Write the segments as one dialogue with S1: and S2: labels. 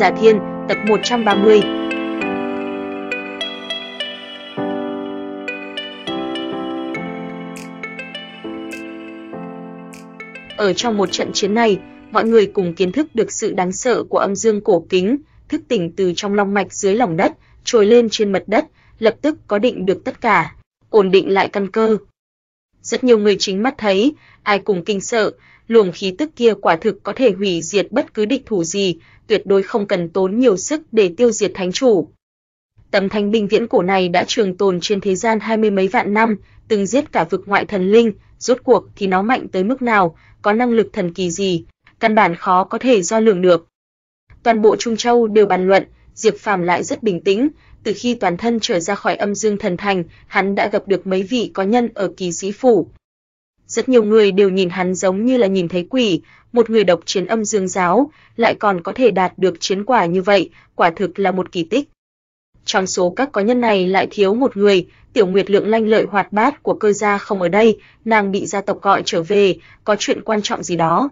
S1: Giả Thiên, tập 130. Ở trong một trận chiến này, mọi người cùng kiến thức được sự đáng sợ của âm dương cổ kính, thức tỉnh từ trong long mạch dưới lòng đất, trồi lên trên mặt đất, lập tức có định được tất cả, ổn định lại căn cơ. Rất nhiều người chính mắt thấy, ai cùng kinh sợ, luồng khí tức kia quả thực có thể hủy diệt bất cứ địch thủ gì, tuyệt đối không cần tốn nhiều sức để tiêu diệt thánh chủ. Tấm thanh binh viễn cổ này đã trường tồn trên thế gian hai mươi mấy vạn năm, từng giết cả vực ngoại thần linh, rốt cuộc thì nó mạnh tới mức nào, có năng lực thần kỳ gì, căn bản khó có thể do lường được. Toàn bộ Trung Châu đều bàn luận, Diệp Phàm lại rất bình tĩnh, từ khi toàn thân trở ra khỏi âm dương thần thành, hắn đã gặp được mấy vị có nhân ở kỳ sĩ phủ, rất nhiều người đều nhìn hắn giống như là nhìn thấy quỷ, một người độc chiến âm dương giáo, lại còn có thể đạt được chiến quả như vậy, quả thực là một kỳ tích. Trong số các có nhân này lại thiếu một người, Tiểu Nguyệt lượng lanh lợi hoạt bát của cơ gia không ở đây, nàng bị gia tộc gọi trở về, có chuyện quan trọng gì đó.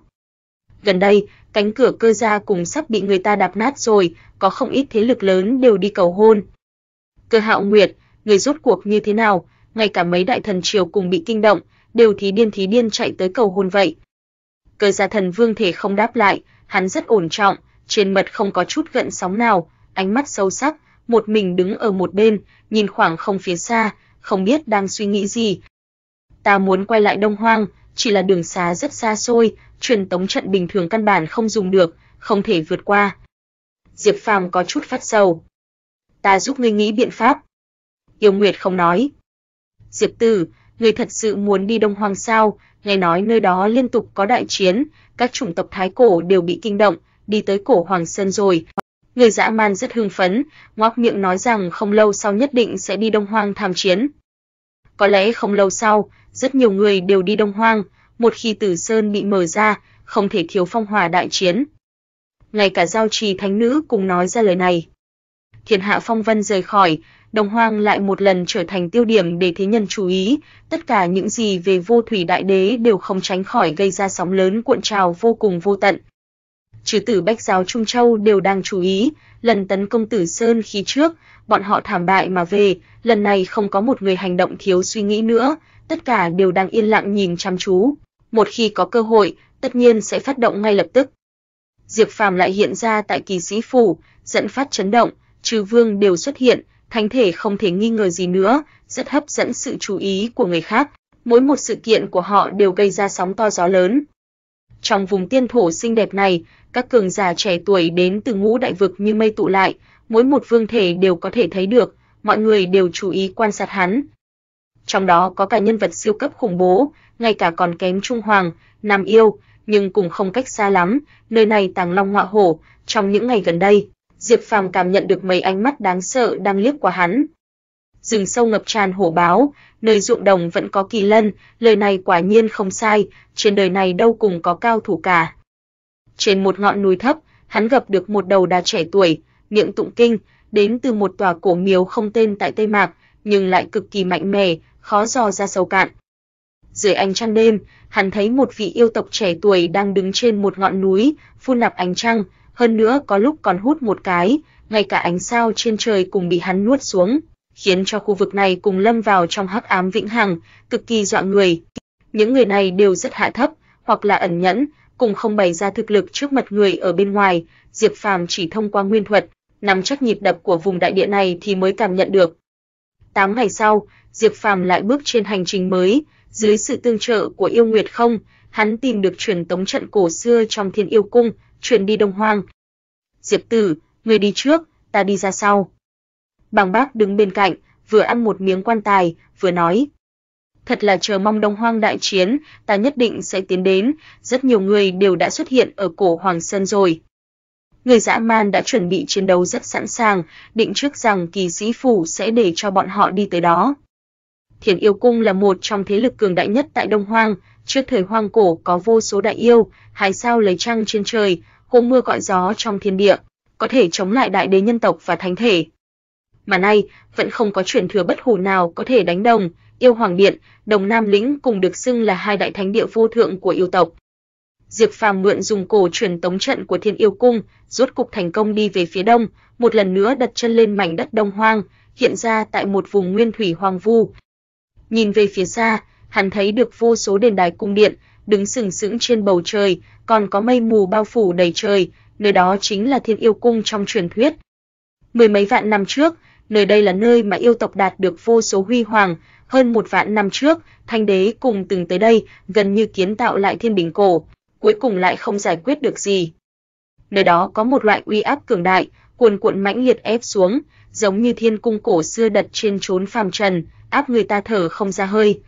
S1: Gần đây, cánh cửa cơ gia cùng sắp bị người ta đạp nát rồi, có không ít thế lực lớn đều đi cầu hôn. Cơ Hạo Nguyệt, người rốt cuộc như thế nào, ngay cả mấy đại thần triều cùng bị kinh động, đều thí điên thí điên chạy tới cầu hôn vậy. Cơ gia thần vương thể không đáp lại, hắn rất ổn trọng, trên mặt không có chút gợn sóng nào, ánh mắt sâu sắc, một mình đứng ở một bên, nhìn khoảng không phía xa, không biết đang suy nghĩ gì. Ta muốn quay lại Đông Hoang, chỉ là đường xá rất xa xôi, truyền tống trận bình thường căn bản không dùng được, không thể vượt qua. Diệp Phàm có chút phát sầu. Ta giúp ngươi nghĩ biện pháp. Yêu Nguyệt không nói. Diệp Tử, người thật sự muốn đi Đông Hoàng sao? Nghe nói nơi đó liên tục có đại chiến, các chủng tộc thái cổ đều bị kinh động, đi tới cổ Hoàng Sơn rồi. Người dã man rất hưng phấn, ngoác miệng nói rằng không lâu sau nhất định sẽ đi Đông Hoang tham chiến. Có lẽ không lâu sau, rất nhiều người đều đi Đông Hoang, một khi Tử Sơn bị mở ra, không thể thiếu phong hòa đại chiến. Ngay cả giao trì thánh nữ cũng nói ra lời này. Thiên Hạ Phong Vân rời khỏi, Đồng Hoang lại một lần trở thành tiêu điểm để thế nhân chú ý, tất cả những gì về Vô Thủy Đại Đế đều không tránh khỏi gây ra sóng lớn cuộn trào vô cùng vô tận. Chư tử Bách giáo Trung Châu đều đang chú ý, lần tấn công Tử Sơn khi trước, bọn họ thảm bại mà về, lần này không có một người hành động thiếu suy nghĩ nữa, tất cả đều đang yên lặng nhìn chăm chú, một khi có cơ hội, tất nhiên sẽ phát động ngay lập tức. Diệp Phàm lại hiện ra tại Kỳ Sĩ phủ, dẫn phát chấn động, trừ vương đều xuất hiện, thánh thể không thể nghi ngờ gì nữa, rất hấp dẫn sự chú ý của người khác, mỗi một sự kiện của họ đều gây ra sóng to gió lớn. Trong vùng tiên thổ xinh đẹp này, các cường giả trẻ tuổi đến từ ngũ đại vực như mây tụ lại, mỗi một vương thể đều có thể thấy được, mọi người đều chú ý quan sát hắn. Trong đó có cả nhân vật siêu cấp khủng bố, ngay cả còn kém Trung Hoàng, Nam Yêu, nhưng cũng không cách xa lắm, nơi này tàng long ngọa hổ, trong những ngày gần đây, Diệp Phàm cảm nhận được mấy ánh mắt đáng sợ đang liếc qua hắn. Rừng sâu ngập tràn hổ báo, nơi ruộng đồng vẫn có kỳ lân, lời này quả nhiên không sai, trên đời này đâu cùng có cao thủ cả. Trên một ngọn núi thấp, hắn gặp được một đầu đà trẻ tuổi, miệng tụng kinh, đến từ một tòa cổ miếu không tên tại Tây Mạc, nhưng lại cực kỳ mạnh mẽ, khó dò ra sâu cạn. Dưới ánh trăng đêm, hắn thấy một vị yêu tộc trẻ tuổi đang đứng trên một ngọn núi, phun nạp ánh trăng, hơn nữa có lúc còn hút một cái, ngay cả ánh sao trên trời cùng bị hắn nuốt xuống, khiến cho khu vực này cùng lâm vào trong hắc ám vĩnh hằng, cực kỳ dọa người. Những người này đều rất hạ thấp, hoặc là ẩn nhẫn, cùng không bày ra thực lực trước mặt người ở bên ngoài, Diệp Phàm chỉ thông qua nguyên thuật, nắm chắc nhịp đập của vùng đại địa này thì mới cảm nhận được. 8 ngày sau, Diệp Phàm lại bước trên hành trình mới, dưới sự tương trợ của Yêu Nguyệt Không, hắn tìm được truyền tống trận cổ xưa trong Thiên Yêu Cung, chuyện đi Đông Hoang. Diệp Tử, ngươi đi trước, ta đi ra sau. Bàng Bác đứng bên cạnh, vừa ăn một miếng quan tài, vừa nói. Thật là chờ mong Đông Hoang đại chiến, ta nhất định sẽ tiến đến, rất nhiều người đều đã xuất hiện ở cổ Hoàng Sơn rồi. Người dã man đã chuẩn bị chiến đấu rất sẵn sàng, định trước rằng kỳ sĩ phủ sẽ để cho bọn họ đi tới đó. Thiền Yêu Cung là một trong thế lực cường đại nhất tại Đông Hoang, trước thời hoang cổ có vô số đại yêu, hái sao lấy trăng trên trời, hô mưa gọi gió trong thiên địa, có thể chống lại đại đế nhân tộc và thánh thể. Mà nay, vẫn không có truyền thừa bất hủ nào có thể đánh đồng, yêu hoàng điện, đồng nam lĩnh cùng được xưng là hai đại thánh địa vô thượng của yêu tộc. Diệp Phàm mượn dùng cổ truyền tống trận của Thiên Yêu Cung, rốt cục thành công đi về phía đông, một lần nữa đặt chân lên mảnh đất Đông Hoang, hiện ra tại một vùng nguyên thủy hoang vu, Nhìn về phía xa, hắn thấy được vô số đền đài cung điện đứng sừng sững trên bầu trời, còn có mây mù bao phủ đầy trời, nơi đó chính là Thiên Yêu Cung trong truyền thuyết. Mười mấy vạn năm trước, nơi đây là nơi mà yêu tộc đạt được vô số huy hoàng, hơn một vạn năm trước, Thanh đế cùng từng tới đây, gần như kiến tạo lại thiên bình cổ, cuối cùng lại không giải quyết được gì. Nơi đó có một loại uy áp cường đại, cuồn cuộn mãnh liệt ép xuống, giống như thiên cung cổ xưa đặt trên chốn phàm trần, áp người ta thở không ra hơi.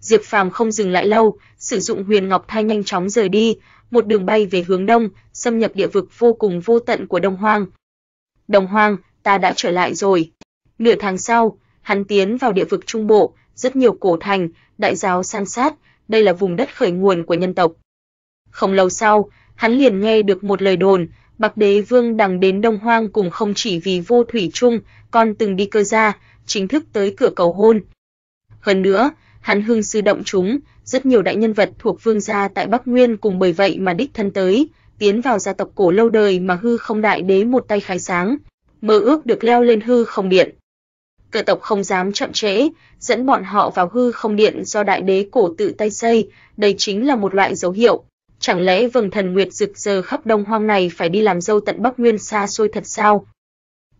S1: Diệp Phàm không dừng lại lâu, sử dụng Huyền Ngọc Thai nhanh chóng rời đi, một đường bay về hướng đông, xâm nhập địa vực vô cùng vô tận của Đông Hoang. Đông Hoang, ta đã trở lại rồi. Nửa tháng sau, hắn tiến vào địa vực trung bộ, rất nhiều cổ thành, đại giáo san sát, đây là vùng đất khởi nguồn của nhân tộc. Không lâu sau, hắn liền nghe được một lời đồn, Bắc Đế Vương đằng đến Đông Hoang cùng không chỉ vì Vô Thủy Trung, còn từng đi cơ gia, chính thức tới cửa cầu hôn. Hơn nữa, hắn hưng sư động chúng, rất nhiều đại nhân vật thuộc vương gia tại Bắc Nguyên cùng bởi vậy mà đích thân tới, tiến vào gia tộc cổ lâu đời mà hư không đại đế một tay khai sáng, mơ ước được leo lên hư không điện. Cự tộc không dám chậm trễ, dẫn bọn họ vào hư không điện do đại đế cổ tự tay xây, đây chính là một loại dấu hiệu. Chẳng lẽ vầng thần nguyệt rực rỡ khắp đông hoang này phải đi làm dâu tận Bắc Nguyên xa xôi thật sao?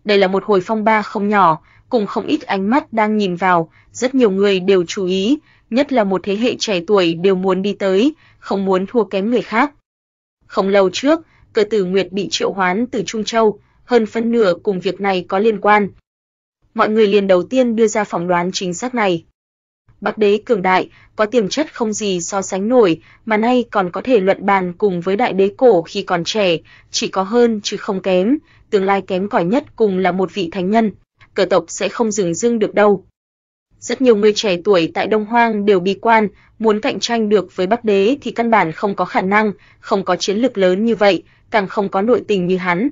S1: Đây là một hồi phong ba không nhỏ, cùng không ít ánh mắt đang nhìn vào, rất nhiều người đều chú ý, nhất là một thế hệ trẻ tuổi đều muốn đi tới, không muốn thua kém người khác. Không lâu trước, cơ tử Nguyệt bị triệu hoán từ Trung Châu, hơn phân nửa cùng việc này có liên quan. Mọi người liền đầu tiên đưa ra phỏng đoán chính xác này. Bắc đế cường đại, có tiềm chất không gì so sánh nổi, mà nay còn có thể luận bàn cùng với đại đế cổ khi còn trẻ, chỉ có hơn chứ không kém, tương lai kém cỏi nhất cùng là một vị thánh nhân cờ tộc sẽ không dừng dưng được đâu. Rất nhiều người trẻ tuổi tại Đông Hoang đều bi quan, muốn cạnh tranh được với Bắc Đế thì căn bản không có khả năng, không có chiến lược lớn như vậy, càng không có nội tình như hắn.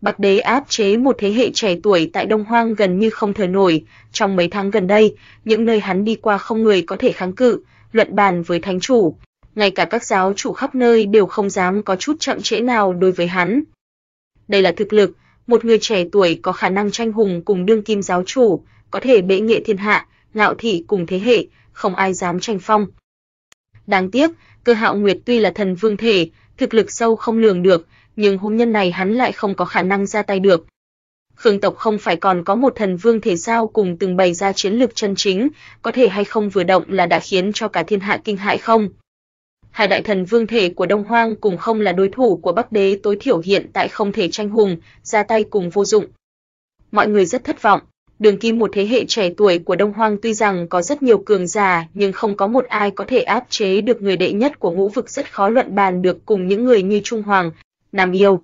S1: Bắc Đế áp chế một thế hệ trẻ tuổi tại Đông Hoang gần như không thở nổi, trong mấy tháng gần đây, những nơi hắn đi qua không người có thể kháng cự, luận bàn với thánh chủ, ngay cả các giáo chủ khắp nơi đều không dám có chút chậm trễ nào đối với hắn. Đây là thực lực, một người trẻ tuổi có khả năng tranh hùng cùng đương kim giáo chủ, có thể bệ nghệ thiên hạ, ngạo thị cùng thế hệ, không ai dám tranh phong. Đáng tiếc, Cơ Hạo Nguyệt tuy là thần vương thể, thực lực sâu không lường được, nhưng hôn nhân này hắn lại không có khả năng ra tay được. Khương tộc không phải còn có một thần vương thể sao cùng từng bày ra chiến lược chân chính, có thể hay không vừa động là đã khiến cho cả thiên hạ kinh hãi không? hai đại thần vương thể của Đông Hoang cùng không là đối thủ của Bắc Đế tối thiểu hiện tại không thể tranh hùng, ra tay cùng vô dụng. Mọi người rất thất vọng, Đường Kim một thế hệ trẻ tuổi của Đông Hoang tuy rằng có rất nhiều cường giả, nhưng không có một ai có thể áp chế được người đệ nhất của ngũ vực rất khó luận bàn được cùng những người như Trung Hoàng, Nam Yêu.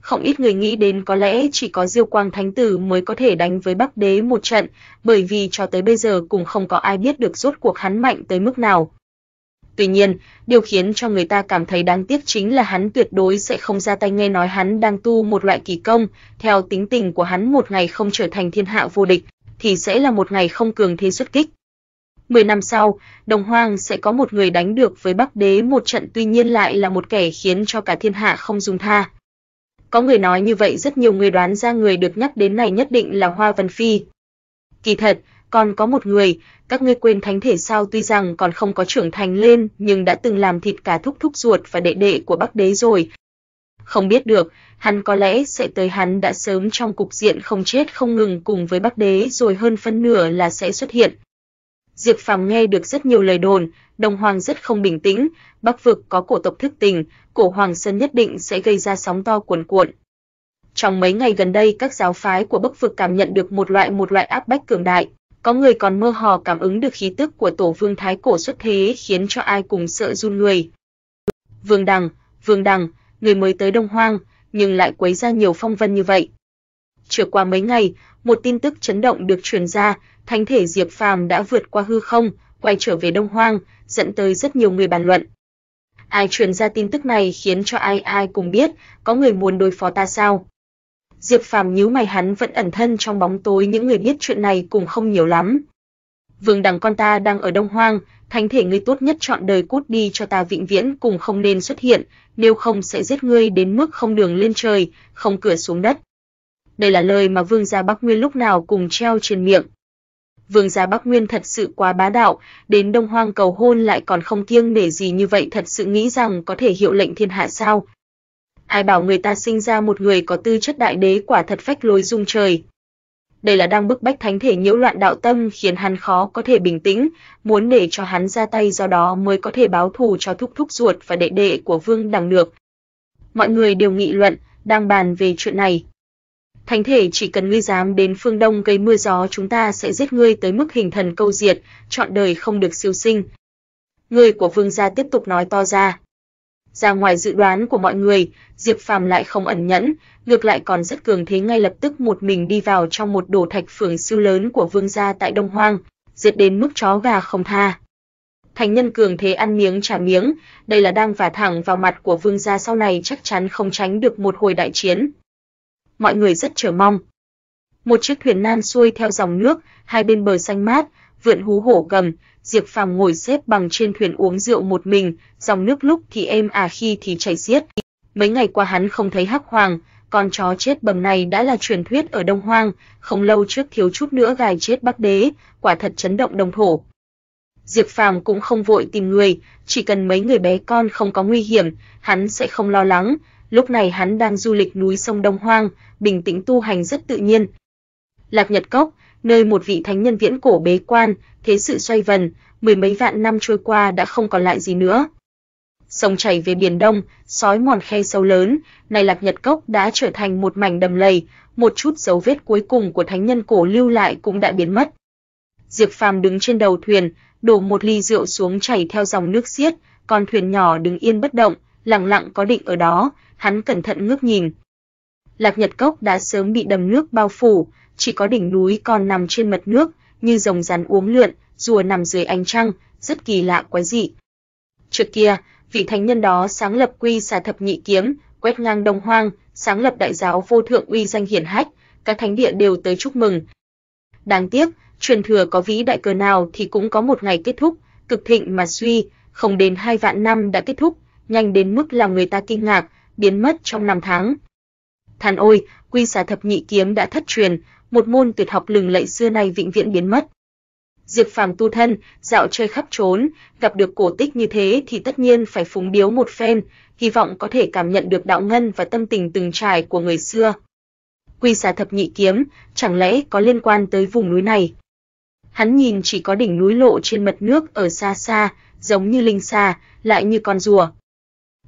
S1: Không ít người nghĩ đến có lẽ chỉ có Diêu Quang Thánh Tử mới có thể đánh với Bắc Đế một trận, bởi vì cho tới bây giờ cũng không có ai biết được rốt cuộc hắn mạnh tới mức nào, Tuy nhiên, điều khiến cho người ta cảm thấy đáng tiếc chính là hắn tuyệt đối sẽ không ra tay nghe nói hắn đang tu một loại kỳ công, theo tính tình của hắn một ngày không trở thành thiên hạ vô địch thì sẽ là một ngày không cường thế xuất kích. 10 năm sau, Đồng Hoang sẽ có một người đánh được với Bắc Đế một trận tuy nhiên lại là một kẻ khiến cho cả thiên hạ không dung tha. Có người nói như vậy rất nhiều người đoán ra người được nhắc đến này nhất định là Hoa Vân Phi. Kỳ thật, còn có một người, các ngươi quên thánh thể sao tuy rằng còn không có trưởng thành lên nhưng đã từng làm thịt cả thúc thúc ruột và đệ đệ của Bắc Đế rồi. Không biết được, hắn có lẽ sẽ tới hắn đã sớm trong cục diện không chết không ngừng cùng với Bắc Đế rồi hơn phân nửa là sẽ xuất hiện. Diệp Phàm nghe được rất nhiều lời đồn, Đông Hoàng rất không bình tĩnh, Bắc vực có cổ tộc thức tình, cổ Hoàng Sơn nhất định sẽ gây ra sóng to cuồn cuộn. Trong mấy ngày gần đây, các giáo phái của Bắc vực cảm nhận được một loại một loại áp bách cường đại. Có người còn mơ hồ cảm ứng được khí tức của tổ vương thái cổ xuất thế khiến cho ai cùng sợ run người. Vương Đằng, Vương Đằng, người mới tới Đông Hoang, nhưng lại quấy ra nhiều phong vân như vậy. Trở qua mấy ngày, một tin tức chấn động được truyền ra, thánh thể Diệp Phàm đã vượt qua hư không, quay trở về Đông Hoang, dẫn tới rất nhiều người bàn luận. Ai truyền ra tin tức này khiến cho ai ai cùng biết, có người muốn đối phó ta sao? Diệp Phàm nhíu mày hắn vẫn ẩn thân trong bóng tối, những người biết chuyện này cũng không nhiều lắm. Vương đằng con ta đang ở Đông Hoang, thánh thể ngươi tốt nhất chọn đời cút đi cho ta vĩnh viễn cùng không nên xuất hiện, nếu không sẽ giết ngươi đến mức không đường lên trời, không cửa xuống đất. Đây là lời mà Vương gia Bắc Nguyên lúc nào cùng treo trên miệng. Vương gia Bắc Nguyên thật sự quá bá đạo, đến Đông Hoang cầu hôn lại còn không kiêng nể gì như vậy, thật sự nghĩ rằng có thể hiệu lệnh thiên hạ sao? ai bảo người ta sinh ra một người có tư chất đại đế quả thật phách lối dung trời. Đây là đang bức bách thánh thể nhiễu loạn đạo tâm khiến hắn khó có thể bình tĩnh, muốn để cho hắn ra tay do đó mới có thể báo thù cho thúc thúc ruột và đệ đệ của Vương Đằng Nược. Mọi người đều nghị luận, đang bàn về chuyện này. Thánh thể chỉ cần ngươi dám đến phương Đông gây mưa gió chúng ta sẽ giết ngươi tới mức hình thần câu diệt, chọn đời không được siêu sinh. Người của vương gia tiếp tục nói to ra ra ngoài dự đoán của mọi người, Diệp Phàm lại không ẩn nhẫn, ngược lại còn rất cường thế ngay lập tức một mình đi vào trong một đồ thạch phường siêu lớn của vương gia tại Đông Hoang, giết đến mức chó gà không tha. Thành nhân cường thế ăn miếng trả miếng, đây là đang vả thẳng vào mặt của vương gia sau này chắc chắn không tránh được một hồi đại chiến. Mọi người rất chờ mong. Một chiếc thuyền nan xuôi theo dòng nước, hai bên bờ xanh mát, vượn hú hổ gầm, Diệp Phàm ngồi xếp bằng trên thuyền uống rượu một mình, dòng nước lúc thì êm à khi thì chảy xiết. Mấy ngày qua hắn không thấy Hắc Hoàng, con chó chết bầm này đã là truyền thuyết ở Đông Hoang, không lâu trước thiếu chút nữa gài chết Bắc Đế, quả thật chấn động đồng thổ. Diệp Phàm cũng không vội tìm người, chỉ cần mấy người bé con không có nguy hiểm, hắn sẽ không lo lắng. Lúc này hắn đang du lịch núi sông Đông Hoang, bình tĩnh tu hành rất tự nhiên. Lạc Nhật Cốc, nơi một vị thánh nhân viễn cổ bế quan, thế sự xoay vần, mười mấy vạn năm trôi qua đã không còn lại gì nữa. Sông chảy về biển đông, sói mòn khe sâu lớn, này Lạc Nhật Cốc đã trở thành một mảnh đầm lầy, một chút dấu vết cuối cùng của thánh nhân cổ lưu lại cũng đã biến mất. Diệp Phàm đứng trên đầu thuyền, đổ một ly rượu xuống chảy theo dòng nước xiết, còn thuyền nhỏ đứng yên bất động, lặng lặng có định ở đó, hắn cẩn thận ngước nhìn. Lạc Nhật Cốc đã sớm bị đầm nước bao phủ, chỉ có đỉnh núi còn nằm trên mặt nước, như rồng rắn uống lượn, rùa nằm dưới ánh trăng, rất kỳ lạ quái dị. Trước kia, vị thánh nhân đó sáng lập quy xà thập nhị kiếm, quét ngang đông hoang, sáng lập đại giáo vô thượng uy danh hiển hách, các thánh địa đều tới chúc mừng. Đáng tiếc, truyền thừa có vĩ đại cờ nào thì cũng có một ngày kết thúc, cực thịnh mà suy, không đến hai vạn năm đã kết thúc, nhanh đến mức làm người ta kinh ngạc, biến mất trong năm tháng. Than ôi, quy xà thập nhị kiếm đã thất truyền, một môn tuyệt học lừng lẫy xưa nay vĩnh viễn biến mất. Diệp Phàm tu thân, dạo chơi khắp trốn, gặp được cổ tích như thế thì tất nhiên phải phúng điếu một phen, hy vọng có thể cảm nhận được đạo ngân và tâm tình từng trải của người xưa. Quy xà thập nhị kiếm, chẳng lẽ có liên quan tới vùng núi này? Hắn nhìn chỉ có đỉnh núi lộ trên mật nước ở xa xa, giống như linh xa, lại như con rùa.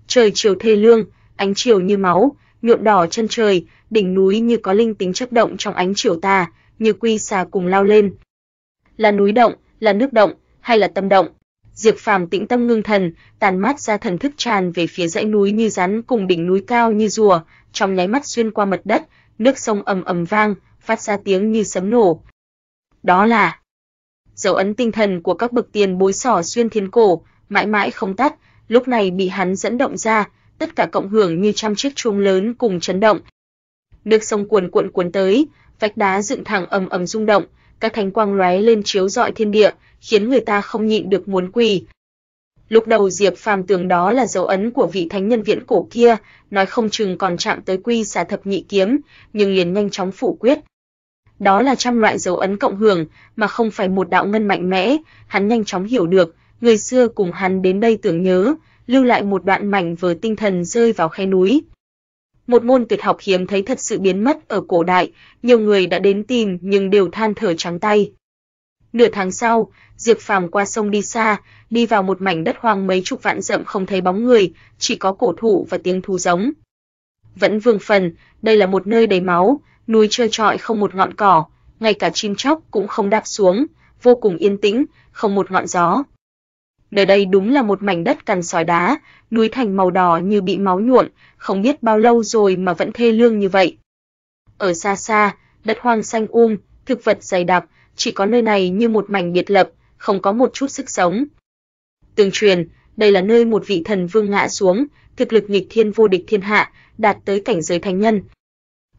S1: Trời chiều thê lương, ánh chiều như máu, nhuộm đỏ chân trời, đỉnh núi như có linh tính chấp động trong ánh chiều tà, như quy xà cùng lao lên. Là núi động, là nước động, hay là tâm động? Diệp Phàm tĩnh tâm ngưng thần, tàn mát ra thần thức tràn về phía dãy núi như rắn cùng đỉnh núi cao như rùa, trong nháy mắt xuyên qua mật đất, nước sông ầm ầm vang, phát ra tiếng như sấm nổ. Đó là dấu ấn tinh thần của các bậc tiền bối sỏ xuyên thiên cổ, mãi mãi không tắt, lúc này bị hắn dẫn động ra, tất cả cộng hưởng như trăm chiếc chuông lớn cùng chấn động, nước sông cuồn cuộn cuốn tới, vách đá dựng thẳng ầm ầm rung động, các thánh quang lóe lên chiếu rọi thiên địa, khiến người ta không nhịn được muốn quỳ. Lúc đầu Diệp Phàm tưởng đó là dấu ấn của vị thánh nhân viễn cổ kia, nói không chừng còn chạm tới quy xà thập nhị kiếm, nhưng liền nhanh chóng phủ quyết. Đó là trăm loại dấu ấn cộng hưởng, mà không phải một đạo ngân mạnh mẽ, hắn nhanh chóng hiểu được, người xưa cùng hắn đến đây tưởng nhớ, lưu lại một đoạn mảnh vờ tinh thần rơi vào khe núi, một môn tuyệt học hiếm thấy thật sự biến mất ở cổ đại, nhiều người đã đến tìm nhưng đều than thở trắng tay. Nửa tháng sau, Diệp Phàm qua sông đi xa, đi vào một mảnh đất hoang mấy chục vạn dặm không thấy bóng người, chỉ có cổ thụ và tiếng thú giống. Vẫn vương phần, đây là một nơi đầy máu, núi trơ trọi không một ngọn cỏ, ngay cả chim chóc cũng không đáp xuống, vô cùng yên tĩnh, không một ngọn gió. Nơi đây đúng là một mảnh đất cằn sỏi đá, núi thành màu đỏ như bị máu nhuộm, không biết bao lâu rồi mà vẫn thê lương như vậy. Ở xa xa, đất hoang xanh um, thực vật dày đặc, chỉ có nơi này như một mảnh biệt lập, không có một chút sức sống. Tương truyền, đây là nơi một vị thần vương ngã xuống, thực lực nghịch thiên vô địch thiên hạ, đạt tới cảnh giới thánh nhân.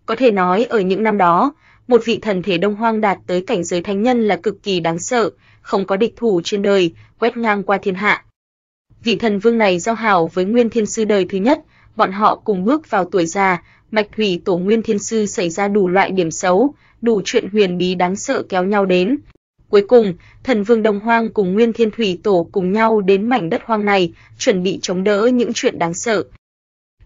S1: Có thể nói ở những năm đó, một vị thần thể Đông Hoang đạt tới cảnh giới thánh nhân là cực kỳ đáng sợ, không có địch thủ trên đời, quét ngang qua thiên hạ. Vị thần vương này giao hảo với Nguyên Thiên Sư đời thứ nhất, bọn họ cùng bước vào tuổi già, mạch thủy tổ Nguyên Thiên Sư xảy ra đủ loại điểm xấu, đủ chuyện huyền bí đáng sợ kéo nhau đến. Cuối cùng, thần vương Đông Hoang cùng Nguyên Thiên Thủy Tổ cùng nhau đến mảnh đất hoang này, chuẩn bị chống đỡ những chuyện đáng sợ.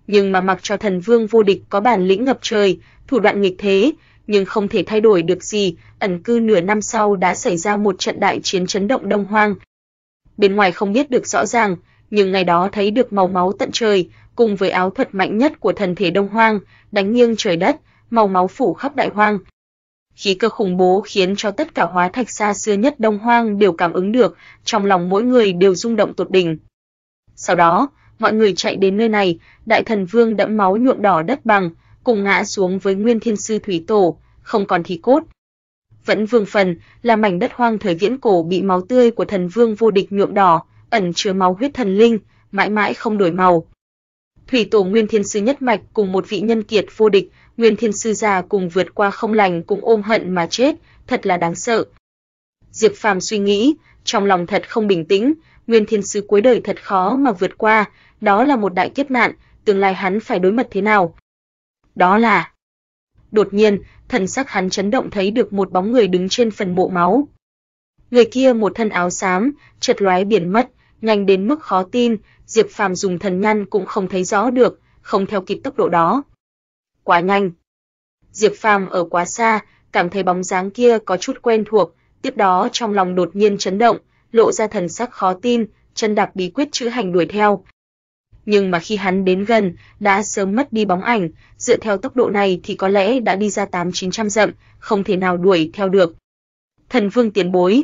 S1: Nhưng mà mặc cho thần vương vô địch có bản lĩnh ngập trời, thủ đoạn nghịch thế, nhưng không thể thay đổi được gì, ẩn cư nửa năm sau đã xảy ra một trận đại chiến chấn động Đông Hoang. Bên ngoài không biết được rõ ràng, nhưng ngày đó thấy được màu máu tận trời, cùng với áo thuật mạnh nhất của thần thể Đông Hoang, đánh nghiêng trời đất, màu máu phủ khắp đại hoang. Khí cơ khủng bố khiến cho tất cả hóa thạch xa xưa nhất Đông Hoang đều cảm ứng được, trong lòng mỗi người đều rung động tột đỉnh. Sau đó, mọi người chạy đến nơi này, đại thần vương đẫm máu nhuộm đỏ đất bằng, cùng ngã xuống với Nguyên Thiên Sư Thủy Tổ, không còn thi cốt. Vẫn vương phần là mảnh đất hoang thời viễn cổ bị máu tươi của thần vương vô địch nhuộm đỏ, ẩn chứa máu huyết thần linh, mãi mãi không đổi màu. Thủy Tổ Nguyên Thiên Sư nhất mạch cùng một vị nhân kiệt vô địch, Nguyên Thiên Sư già cùng vượt qua không lành cùng ôm hận mà chết, thật là đáng sợ. Diệp Phàm suy nghĩ, trong lòng thật không bình tĩnh, Nguyên Thiên Sư cuối đời thật khó mà vượt qua, đó là một đại kiếp nạn, tương lai hắn phải đối mặt thế nào? đó là Đột nhiên, thần sắc hắn chấn động thấy được một bóng người đứng trên phần mộ máu. Người kia một thân áo xám, chợt lóe biển mất, nhanh đến mức khó tin, Diệp Phàm dùng thần nhăn cũng không thấy rõ được, không theo kịp tốc độ đó. Quá nhanh. Diệp Phàm ở quá xa, cảm thấy bóng dáng kia có chút quen thuộc, tiếp đó trong lòng đột nhiên chấn động, lộ ra thần sắc khó tin, chân đạp bí quyết chữ hành đuổi theo, nhưng mà khi hắn đến gần, đã sớm mất đi bóng ảnh, dựa theo tốc độ này thì có lẽ đã đi ra 8-900 dặm, không thể nào đuổi theo được. Thần Vương tiến bối.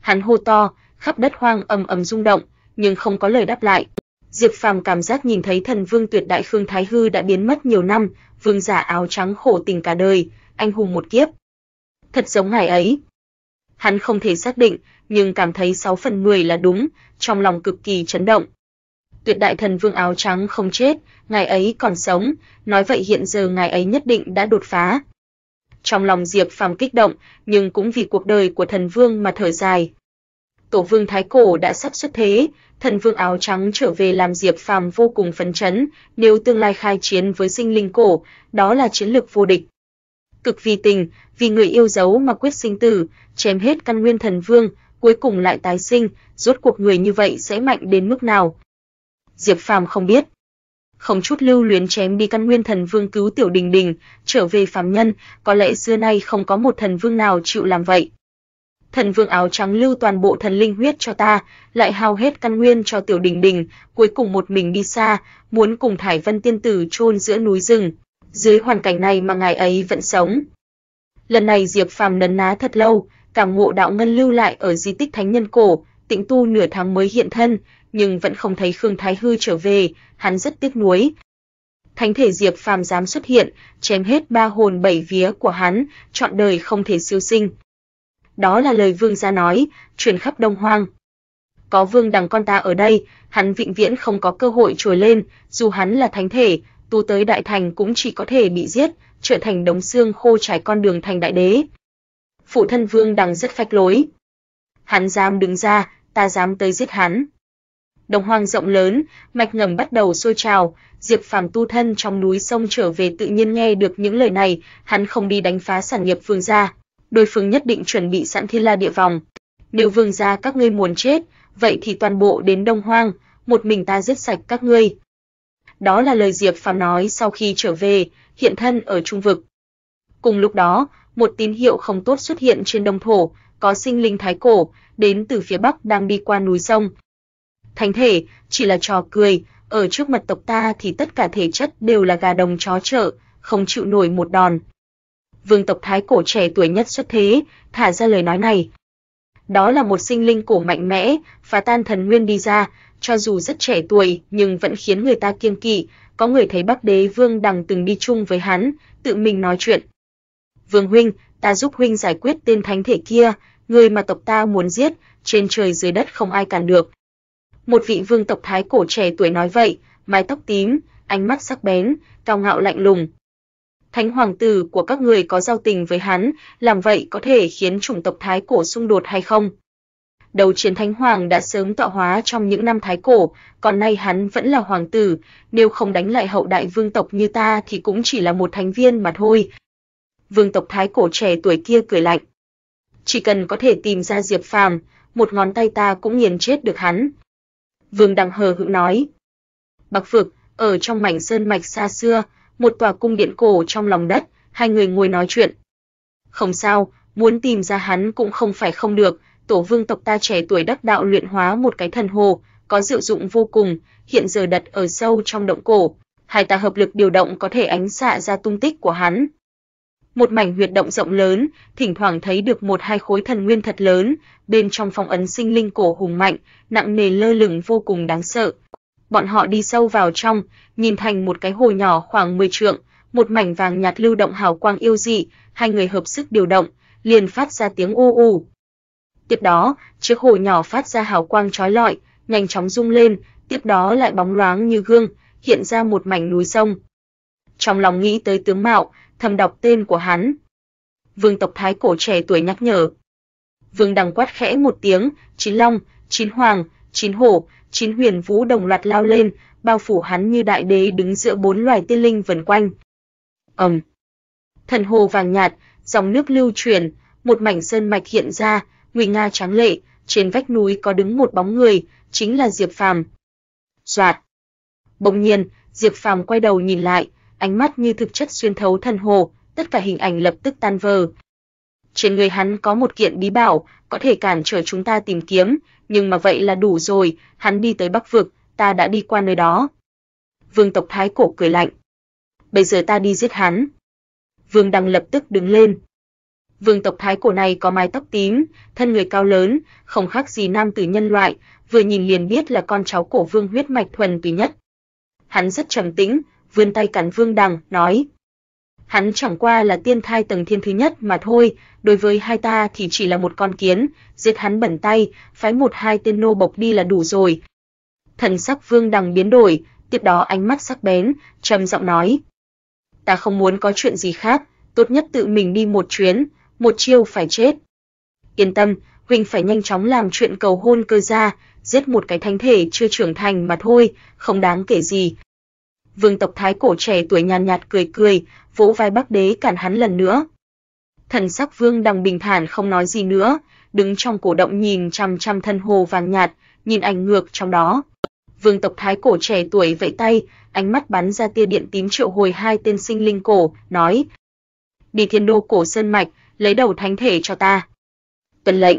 S1: Hắn hô to, khắp đất hoang ầm ầm rung động, nhưng không có lời đáp lại. Diệp Phàm cảm giác nhìn thấy Thần Vương tuyệt đại Khương Thái Hư đã biến mất nhiều năm, vương giả áo trắng khổ tình cả đời, anh hùng một kiếp. Thật giống ngày ấy. Hắn không thể xác định, nhưng cảm thấy 6 phần 10 là đúng, trong lòng cực kỳ chấn động, Tuyệt đại thần vương áo trắng không chết, ngài ấy còn sống, nói vậy hiện giờ ngài ấy nhất định đã đột phá. Trong lòng Diệp Phàm kích động, nhưng cũng vì cuộc đời của thần vương mà thở dài. Tổ vương Thái Cổ đã sắp xuất thế, thần vương áo trắng trở về làm Diệp Phàm vô cùng phấn chấn, nếu tương lai khai chiến với sinh linh cổ, đó là chiến lược vô địch. Cực vì tình, vì người yêu dấu mà quyết sinh tử, chém hết căn nguyên thần vương, cuối cùng lại tái sinh, rốt cuộc người như vậy sẽ mạnh đến mức nào? Diệp Phàm không biết. Không chút lưu luyến chém đi căn nguyên thần vương cứu Tiểu Đình Đình, trở về phàm nhân, có lẽ xưa nay không có một thần vương nào chịu làm vậy. Thần vương áo trắng lưu toàn bộ thần linh huyết cho ta, lại hao hết căn nguyên cho Tiểu Đình Đình, cuối cùng một mình đi xa, muốn cùng Thải Vân tiên tử chôn giữa núi rừng. Dưới hoàn cảnh này mà ngài ấy vẫn sống. Lần này Diệp Phàm nấn ná thật lâu, cảm ngộ đạo ngân lưu lại ở di tích thánh nhân cổ, tịnh tu nửa tháng mới hiện thân, nhưng vẫn không thấy Khương Thái Hư trở về, hắn rất tiếc nuối. Thánh thể Diệp Phàm dám xuất hiện, chém hết ba hồn bảy vía của hắn, trọn đời không thể siêu sinh. Đó là lời vương gia nói, truyền khắp Đông Hoang. Có vương đằng con ta ở đây, hắn vĩnh viễn không có cơ hội trồi lên, dù hắn là thánh thể, tu tới đại thành cũng chỉ có thể bị giết, trở thành đống xương khô trải con đường thành đại đế. Phụ thân vương đằng rất phách lối. Hắn dám đứng ra, ta dám tới giết hắn đồng hoang rộng lớn, mạch ngầm bắt đầu sôi trào, Diệp Phàm tu thân trong núi sông trở về tự nhiên nghe được những lời này, hắn không đi đánh phá sản nghiệp Phương gia, đối phương nhất định chuẩn bị sẵn Thiên La địa vòng. Nếu Vương gia các ngươi muốn chết, vậy thì toàn bộ đến Đông Hoang, một mình ta giết sạch các ngươi. Đó là lời Diệp Phàm nói sau khi trở về, hiện thân ở trung vực. Cùng lúc đó, một tín hiệu không tốt xuất hiện trên Đông thổ, có sinh linh thái cổ đến từ phía bắc đang đi qua núi sông, thánh thể chỉ là trò cười, ở trước mặt tộc ta thì tất cả thể chất đều là gà đồng chó chợ, không chịu nổi một đòn. Vương tộc thái cổ trẻ tuổi nhất xuất thế, thả ra lời nói này. Đó là một sinh linh cổ mạnh mẽ, phá tan thần nguyên đi ra, cho dù rất trẻ tuổi nhưng vẫn khiến người ta kiêng kỵ, có người thấy Bắc Đế Vương đằng từng đi chung với hắn, tự mình nói chuyện. "Vương huynh, ta giúp huynh giải quyết tên thánh thể kia, người mà tộc ta muốn giết, trên trời dưới đất không ai cản được." Một vị vương tộc thái cổ trẻ tuổi nói vậy, mái tóc tím, ánh mắt sắc bén, cao ngạo lạnh lùng. Thánh hoàng tử của các người có giao tình với hắn, làm vậy có thể khiến chủng tộc thái cổ xung đột hay không? Đầu chiến thánh hoàng đã sớm tọa hóa trong những năm thái cổ, còn nay hắn vẫn là hoàng tử, nếu không đánh lại hậu đại vương tộc như ta thì cũng chỉ là một thành viên mà thôi. Vương tộc thái cổ trẻ tuổi kia cười lạnh. Chỉ cần có thể tìm ra Diệp Phàm, một ngón tay ta cũng nghiền chết được hắn. Vương Đăng hờ hững nói. Bắc Phược, ở trong mảnh sơn mạch xa xưa, một tòa cung điện cổ trong lòng đất, hai người ngồi nói chuyện. Không sao, muốn tìm ra hắn cũng không phải không được, tổ vương tộc ta trẻ tuổi đắc đạo luyện hóa một cái thần hồ, có dự dụng vô cùng, hiện giờ đặt ở sâu trong động cổ, hai ta hợp lực điều động có thể ánh xạ ra tung tích của hắn, một mảnh huyệt động rộng lớn, thỉnh thoảng thấy được một hai khối thần nguyên thật lớn, bên trong phong ấn sinh linh cổ hùng mạnh, nặng nề lơ lửng vô cùng đáng sợ. Bọn họ đi sâu vào trong, nhìn thành một cái hồ nhỏ khoảng 10 trượng, một mảnh vàng nhạt lưu động hào quang yêu dị, hai người hợp sức điều động, liền phát ra tiếng u u. Tiếp đó, chiếc hồ nhỏ phát ra hào quang chói lọi, nhanh chóng rung lên, tiếp đó lại bóng loáng như gương, hiện ra một mảnh núi sông. Trong lòng nghĩ tới tướng mạo, thầm đọc tên của hắn. Vương tộc thái cổ trẻ tuổi nhắc nhở. Vương đằng quát khẽ một tiếng, chín long, chín hoàng, chín hổ, chín huyền vũ đồng loạt lao lên, bao phủ hắn như đại đế đứng giữa bốn loài tiên linh vần quanh. Ầm. Thần hồ vàng nhạt, dòng nước lưu chuyển. một mảnh sơn mạch hiện ra, nguy nga tráng lệ, trên vách núi có đứng một bóng người, chính là Diệp Phàm. Soạt. Bỗng nhiên, Diệp Phàm quay đầu nhìn lại, ánh mắt như thực chất xuyên thấu thần hồ, tất cả hình ảnh lập tức tan vỡ. Trên người hắn có một kiện bí bảo, có thể cản trở chúng ta tìm kiếm, nhưng mà vậy là đủ rồi, hắn đi tới Bắc vực, ta đã đi qua nơi đó. Vương tộc Thái cổ cười lạnh. Bây giờ ta đi giết hắn. Vương Đăng lập tức đứng lên. Vương tộc Thái cổ này có mái tóc tím, thân người cao lớn, không khác gì nam tử nhân loại, vừa nhìn liền biết là con cháu cổ vương huyết mạch thuần túy nhất. Hắn rất trầm tĩnh, vươn tay cắn Vương Đằng, nói: "Hắn chẳng qua là tiên thai tầng thiên thứ nhất mà thôi, đối với hai ta thì chỉ là một con kiến, giết hắn bẩn tay, phái một hai tên nô bộc đi là đủ rồi." Thần sắc Vương Đằng biến đổi, tiếp đó ánh mắt sắc bén, trầm giọng nói: "Ta không muốn có chuyện gì khác, tốt nhất tự mình đi một chuyến, một chiêu phải chết." Yên tâm, huynh phải nhanh chóng làm chuyện cầu hôn cơ gia, giết một cái thánh thể chưa trưởng thành mà thôi, không đáng kể gì, Vương tộc thái cổ trẻ tuổi nhàn nhạt, nhạt cười cười, vỗ vai Bắc Đế cản hắn lần nữa. Thần sắc Vương Đằng bình thản không nói gì nữa, đứng trong cổ động nhìn chằm chằm thân hồ vàng nhạt, nhìn ảnh ngược trong đó. Vương tộc thái cổ trẻ tuổi vẫy tay, ánh mắt bắn ra tia điện tím triệu hồi hai tên sinh linh cổ, nói: "Đi Thiên Đô cổ sơn mạch, lấy đầu thánh thể cho ta." Tuân lệnh.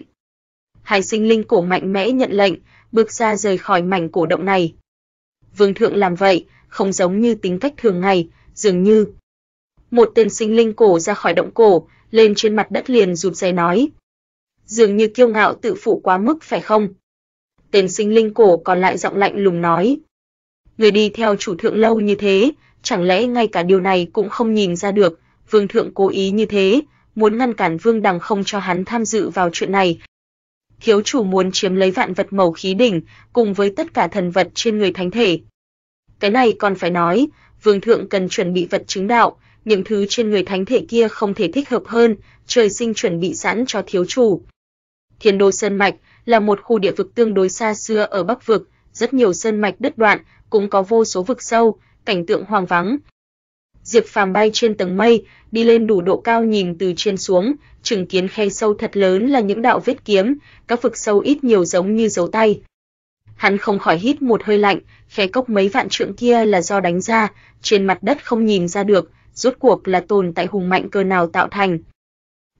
S1: Hai sinh linh cổ mạnh mẽ nhận lệnh, bước ra rời khỏi mảnh cổ động này. Vương thượng làm vậy, không giống như tính cách thường ngày, dường như một tên sinh linh cổ ra khỏi động cổ, lên trên mặt đất liền rụt rè nói: "Dường như kiêu ngạo tự phụ quá mức phải không?" Tên sinh linh cổ còn lại giọng lạnh lùng nói: "Người đi theo chủ thượng lâu như thế, chẳng lẽ ngay cả điều này cũng không nhìn ra được, vương thượng cố ý như thế, muốn ngăn cản vương đằng không cho hắn tham dự vào chuyện này." Thiếu chủ muốn chiếm lấy vạn vật màu khí đỉnh cùng với tất cả thần vật trên người thánh thể, cái này còn phải nói, vương thượng cần chuẩn bị vật chứng đạo, những thứ trên người thánh thể kia không thể thích hợp hơn, trời sinh chuẩn bị sẵn cho thiếu chủ. Thiên Đô Sơn Mạch là một khu địa vực tương đối xa xưa ở Bắc vực, rất nhiều sơn mạch đất đoạn, cũng có vô số vực sâu, cảnh tượng hoang vắng. Diệp Phàm bay trên tầng mây, đi lên đủ độ cao nhìn từ trên xuống, chứng kiến khe sâu thật lớn là những đạo vết kiếm, các vực sâu ít nhiều giống như dấu tay. Hắn không khỏi hít một hơi lạnh, khe cốc mấy vạn trượng kia là do đánh ra, trên mặt đất không nhìn ra được, rốt cuộc là tồn tại hùng mạnh cơ nào tạo thành.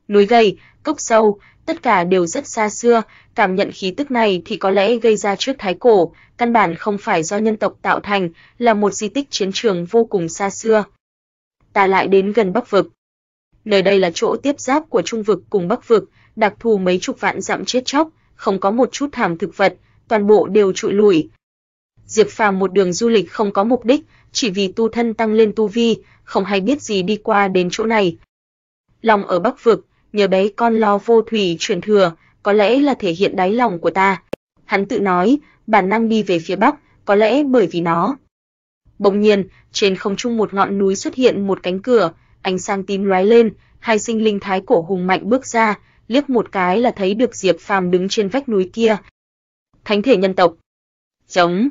S1: Núi gầy, cốc sâu, tất cả đều rất xa xưa, cảm nhận khí tức này thì có lẽ gây ra trước thái cổ, căn bản không phải do nhân tộc tạo thành, là một di tích chiến trường vô cùng xa xưa. Ta lại đến gần Bắc vực. Nơi đây là chỗ tiếp giáp của Trung vực cùng Bắc vực, đặc thù mấy chục vạn dặm chết chóc, không có một chút thảm thực vật, toàn bộ đều trụi lủi. Diệp Phàm một đường du lịch không có mục đích, chỉ vì tu thân tăng lên tu vi, không hay biết gì đi qua đến chỗ này. Lòng ở Bắc vực, nhờ bé con lo vô thủy truyền thừa, có lẽ là thể hiện đáy lòng của ta. Hắn tự nói, bản năng đi về phía bắc, có lẽ bởi vì nó. Bỗng nhiên, trên không trung một ngọn núi xuất hiện một cánh cửa, ánh sáng tím lóe lên, hai sinh linh thái cổ hùng mạnh bước ra, liếc một cái là thấy được Diệp Phàm đứng trên vách núi kia, thánh thể nhân tộc. Chống.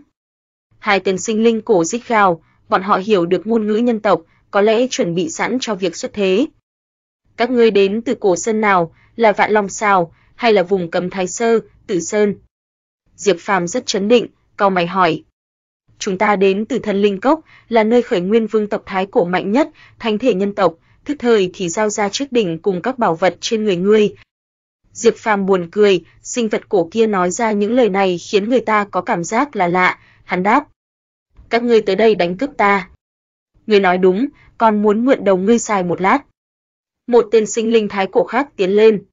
S1: Hai tên sinh linh cổ rít gào, bọn họ hiểu được ngôn ngữ nhân tộc, có lẽ chuẩn bị sẵn cho việc xuất thế. Các ngươi đến từ cổ sơn nào, là Vạn Long sao, hay là vùng Cấm Thái Sơ, Tử Sơn? Diệp Phàm rất chấn định, cau mày hỏi. Chúng ta đến từ Thần Linh Cốc, là nơi khởi nguyên vương tộc thái cổ mạnh nhất, thánh thể nhân tộc, thức thời thì giao ra chiếc đỉnh cùng các bảo vật trên người ngươi, Diệp Phàm buồn cười, sinh vật cổ kia nói ra những lời này khiến người ta có cảm giác là lạ, hắn đáp: "Các ngươi tới đây đánh cướp ta." "Ngươi nói đúng, còn muốn mượn đầu ngươi xài một lát." Một tên sinh linh thái cổ khác tiến lên.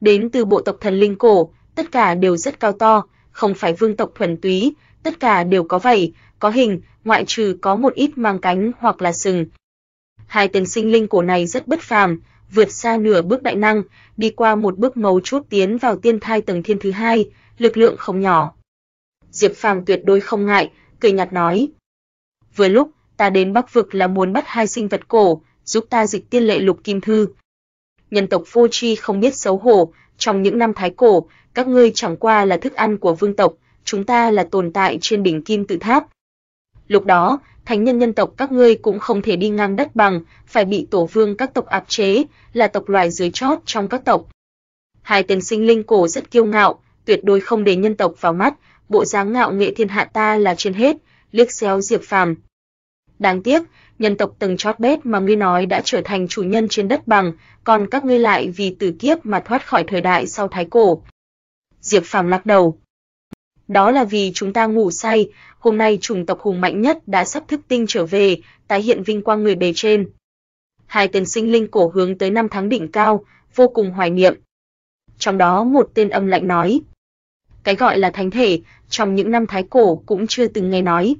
S1: Đến từ bộ tộc thần linh cổ, tất cả đều rất cao to, không phải vương tộc thuần túy, tất cả đều có vảy, có hình, ngoại trừ có một ít mang cánh hoặc là sừng. Hai tên sinh linh cổ này rất bất phàm, vượt xa nửa bước đại năng, đi qua một bước mấu chốt tiến vào tiên thai tầng thiên thứ hai, lực lượng không nhỏ. Diệp Phàm tuyệt đối không ngại, cười nhạt nói: "Vừa lúc ta đến Bắc vực là muốn bắt hai sinh vật cổ, giúp ta dịch tiên lệ lục kim thư." Nhân tộc vô tri không biết xấu hổ, trong những năm thái cổ, các ngươi chẳng qua là thức ăn của vương tộc, chúng ta là tồn tại trên đỉnh kim tự tháp, Lúc đó, thánh nhân nhân tộc các ngươi cũng không thể đi ngang đất bằng, phải bị tổ vương các tộc áp chế, là tộc loài dưới chót trong các tộc. Hai tên sinh linh cổ rất kiêu ngạo, tuyệt đối không để nhân tộc vào mắt, bộ dáng ngạo nghệ thiên hạ ta là trên hết, liếc xéo Diệp Phàm. Đáng tiếc, nhân tộc từng chót bét mà ngươi nói đã trở thành chủ nhân trên đất bằng, còn các ngươi lại vì tử kiếp mà thoát khỏi thời đại sau thái cổ. Diệp Phàm lắc đầu, đó là vì chúng ta ngủ say, hôm nay chủng tộc hùng mạnh nhất đã sắp thức tinh trở về, tái hiện vinh quang người bề trên. Hai tên sinh linh cổ hướng tới năm tháng đỉnh cao, vô cùng hoài niệm. Trong đó một tên âm lạnh nói, cái gọi là thánh thể, trong những năm thái cổ cũng chưa từng nghe nói.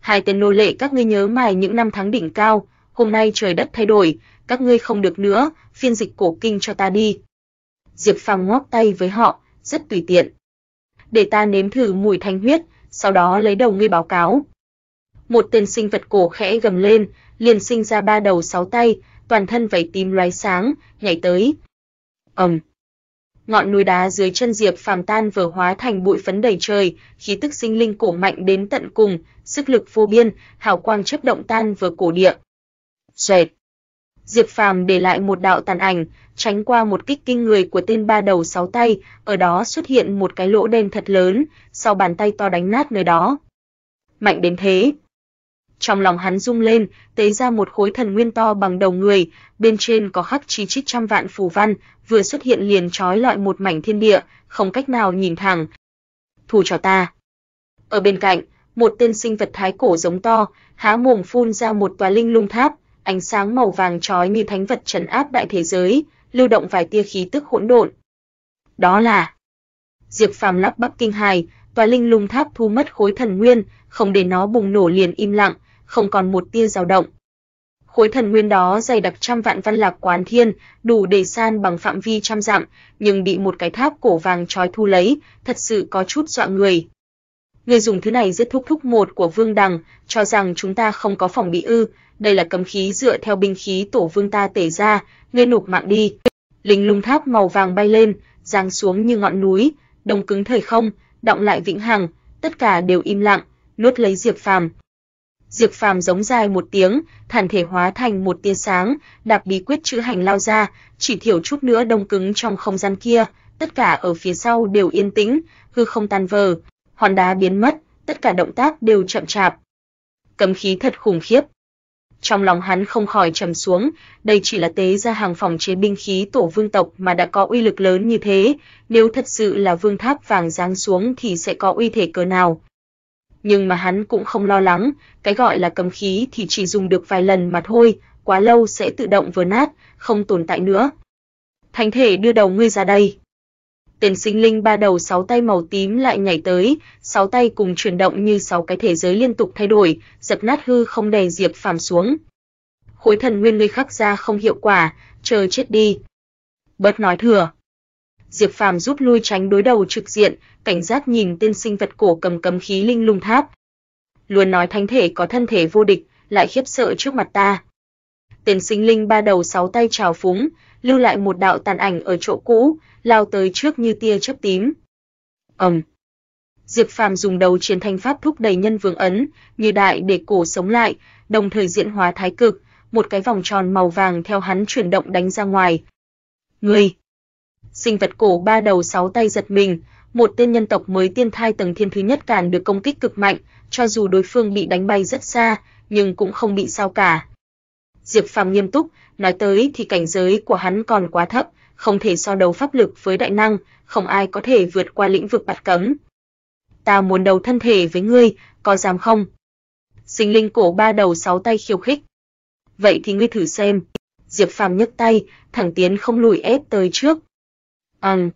S1: Hai tên nô lệ các ngươi nhớ mài những năm tháng đỉnh cao, hôm nay trời đất thay đổi, các ngươi không được nữa, phiên dịch cổ kinh cho ta đi. Diệp Phàm ngoắc tay với họ, rất tùy tiện để ta nếm thử mùi thanh huyết, sau đó lấy đầu ngươi báo cáo. Một tên sinh vật cổ khẽ gầm lên, liền sinh ra ba đầu sáu tay, toàn thân vảy tím lóe sáng, nhảy tới. Ầm. Ngọn núi đá dưới chân Diệp Phàm tan vỡ hóa thành bụi phấn đầy trời, khí tức sinh linh cổ mạnh đến tận cùng, sức lực vô biên, hào quang chớp động tan vỡ cổ địa. Rệt. Diệp Phàm để lại một đạo tàn ảnh, tránh qua một kích kinh người của tên ba đầu sáu tay, ở đó xuất hiện một cái lỗ đen thật lớn, sau bàn tay to đánh nát nơi đó. Mạnh đến thế. Trong lòng hắn rung lên, tế ra một khối thần nguyên to bằng đầu người, bên trên có khắc chi chít trăm vạn phù văn, vừa xuất hiện liền trói lọi một mảnh thiên địa, không cách nào nhìn thẳng. Thủ cho ta. Ở bên cạnh, một tên sinh vật thái cổ giống to, há mồm phun ra một tòa linh lung tháp, ánh sáng màu vàng chói như thánh vật trấn áp đại thế giới, lưu động vài tia khí tức hỗn độn. Đó là Diệp Phàm lắp bắp kinh hài, tòa linh lung tháp thu mất khối thần nguyên, không để nó bùng nổ liền im lặng, không còn một tia dao động. Khối thần nguyên đó dày đặc trăm vạn văn lạc quán thiên, đủ để san bằng phạm vi trăm dặm, nhưng bị một cái tháp cổ vàng chói thu lấy, thật sự có chút dọa người. Người dùng thứ này giết thúc thúc một của Vương Đằng, cho rằng chúng ta không có phòng bị ư, đây là cấm khí dựa theo binh khí tổ vương ta tể ra, ngươi nộp mạng đi. Linh lung tháp màu vàng bay lên, giáng xuống như ngọn núi, đông cứng thời không, động lại vĩnh hằng, tất cả đều im lặng, nuốt lấy Diệp Phàm. Diệp Phàm giống dài một tiếng, thản thể hóa thành một tia sáng, đạp bí quyết chữ hành lao ra, chỉ thiểu chút nữa đông cứng trong không gian kia, tất cả ở phía sau đều yên tĩnh, hư không tan vỡ hòn đá biến mất, tất cả động tác đều chậm chạp. Cấm khí thật khủng khiếp. Trong lòng hắn không khỏi trầm xuống, đây chỉ là tế ra hàng phòng chế binh khí tổ vương tộc mà đã có uy lực lớn như thế, nếu thật sự là vương tháp vàng giáng xuống thì sẽ có uy thế cỡ nào. Nhưng mà hắn cũng không lo lắng, cái gọi là cấm khí thì chỉ dùng được vài lần mà thôi, quá lâu sẽ tự động vỡ nát, không tồn tại nữa. Thánh thể đưa đầu ngươi ra đây tên sinh linh ba đầu sáu tay màu tím lại nhảy tới, sáu tay cùng chuyển động như sáu cái thế giới liên tục thay đổi, dập nát hư không đè Diệp Phàm xuống. Khối thần nguyên ngươi khắc ra không hiệu quả, chờ chết đi. Bất nói thừa. Diệp Phàm giúp lui tránh đối đầu trực diện, cảnh giác nhìn tên sinh vật cổ cầm cấm khí linh lung tháp. Luôn nói thánh thể có thân thể vô địch, lại khiếp sợ trước mặt ta. Tên sinh linh ba đầu sáu tay trào phúng, lưu lại một đạo tàn ảnh ở chỗ cũ, lao tới trước như tia chớp tím. Ầm. Diệp Phàm dùng đầu chiến thanh pháp thúc đẩy nhân vương ấn, như đại để cổ sống lại, đồng thời diễn hóa thái cực, một cái vòng tròn màu vàng theo hắn chuyển động đánh ra ngoài. Ngươi! Sinh vật cổ ba đầu sáu tay giật mình, một tên nhân tộc mới tiên thai tầng thiên thứ nhất cản được công kích cực mạnh, cho dù đối phương bị đánh bay rất xa, nhưng cũng không bị sao cả. Diệp Phàm nghiêm túc, nói tới thì cảnh giới của hắn còn quá thấp, không thể so đấu pháp lực với đại năng, không ai có thể vượt qua lĩnh vực bạt cấm. Ta muốn đấu thân thể với ngươi, có dám không? Sinh linh cổ ba đầu sáu tay khiêu khích. Vậy thì ngươi thử xem. Diệp Phàm nhấc tay, thẳng tiến không lùi ép tới trước. Ằng.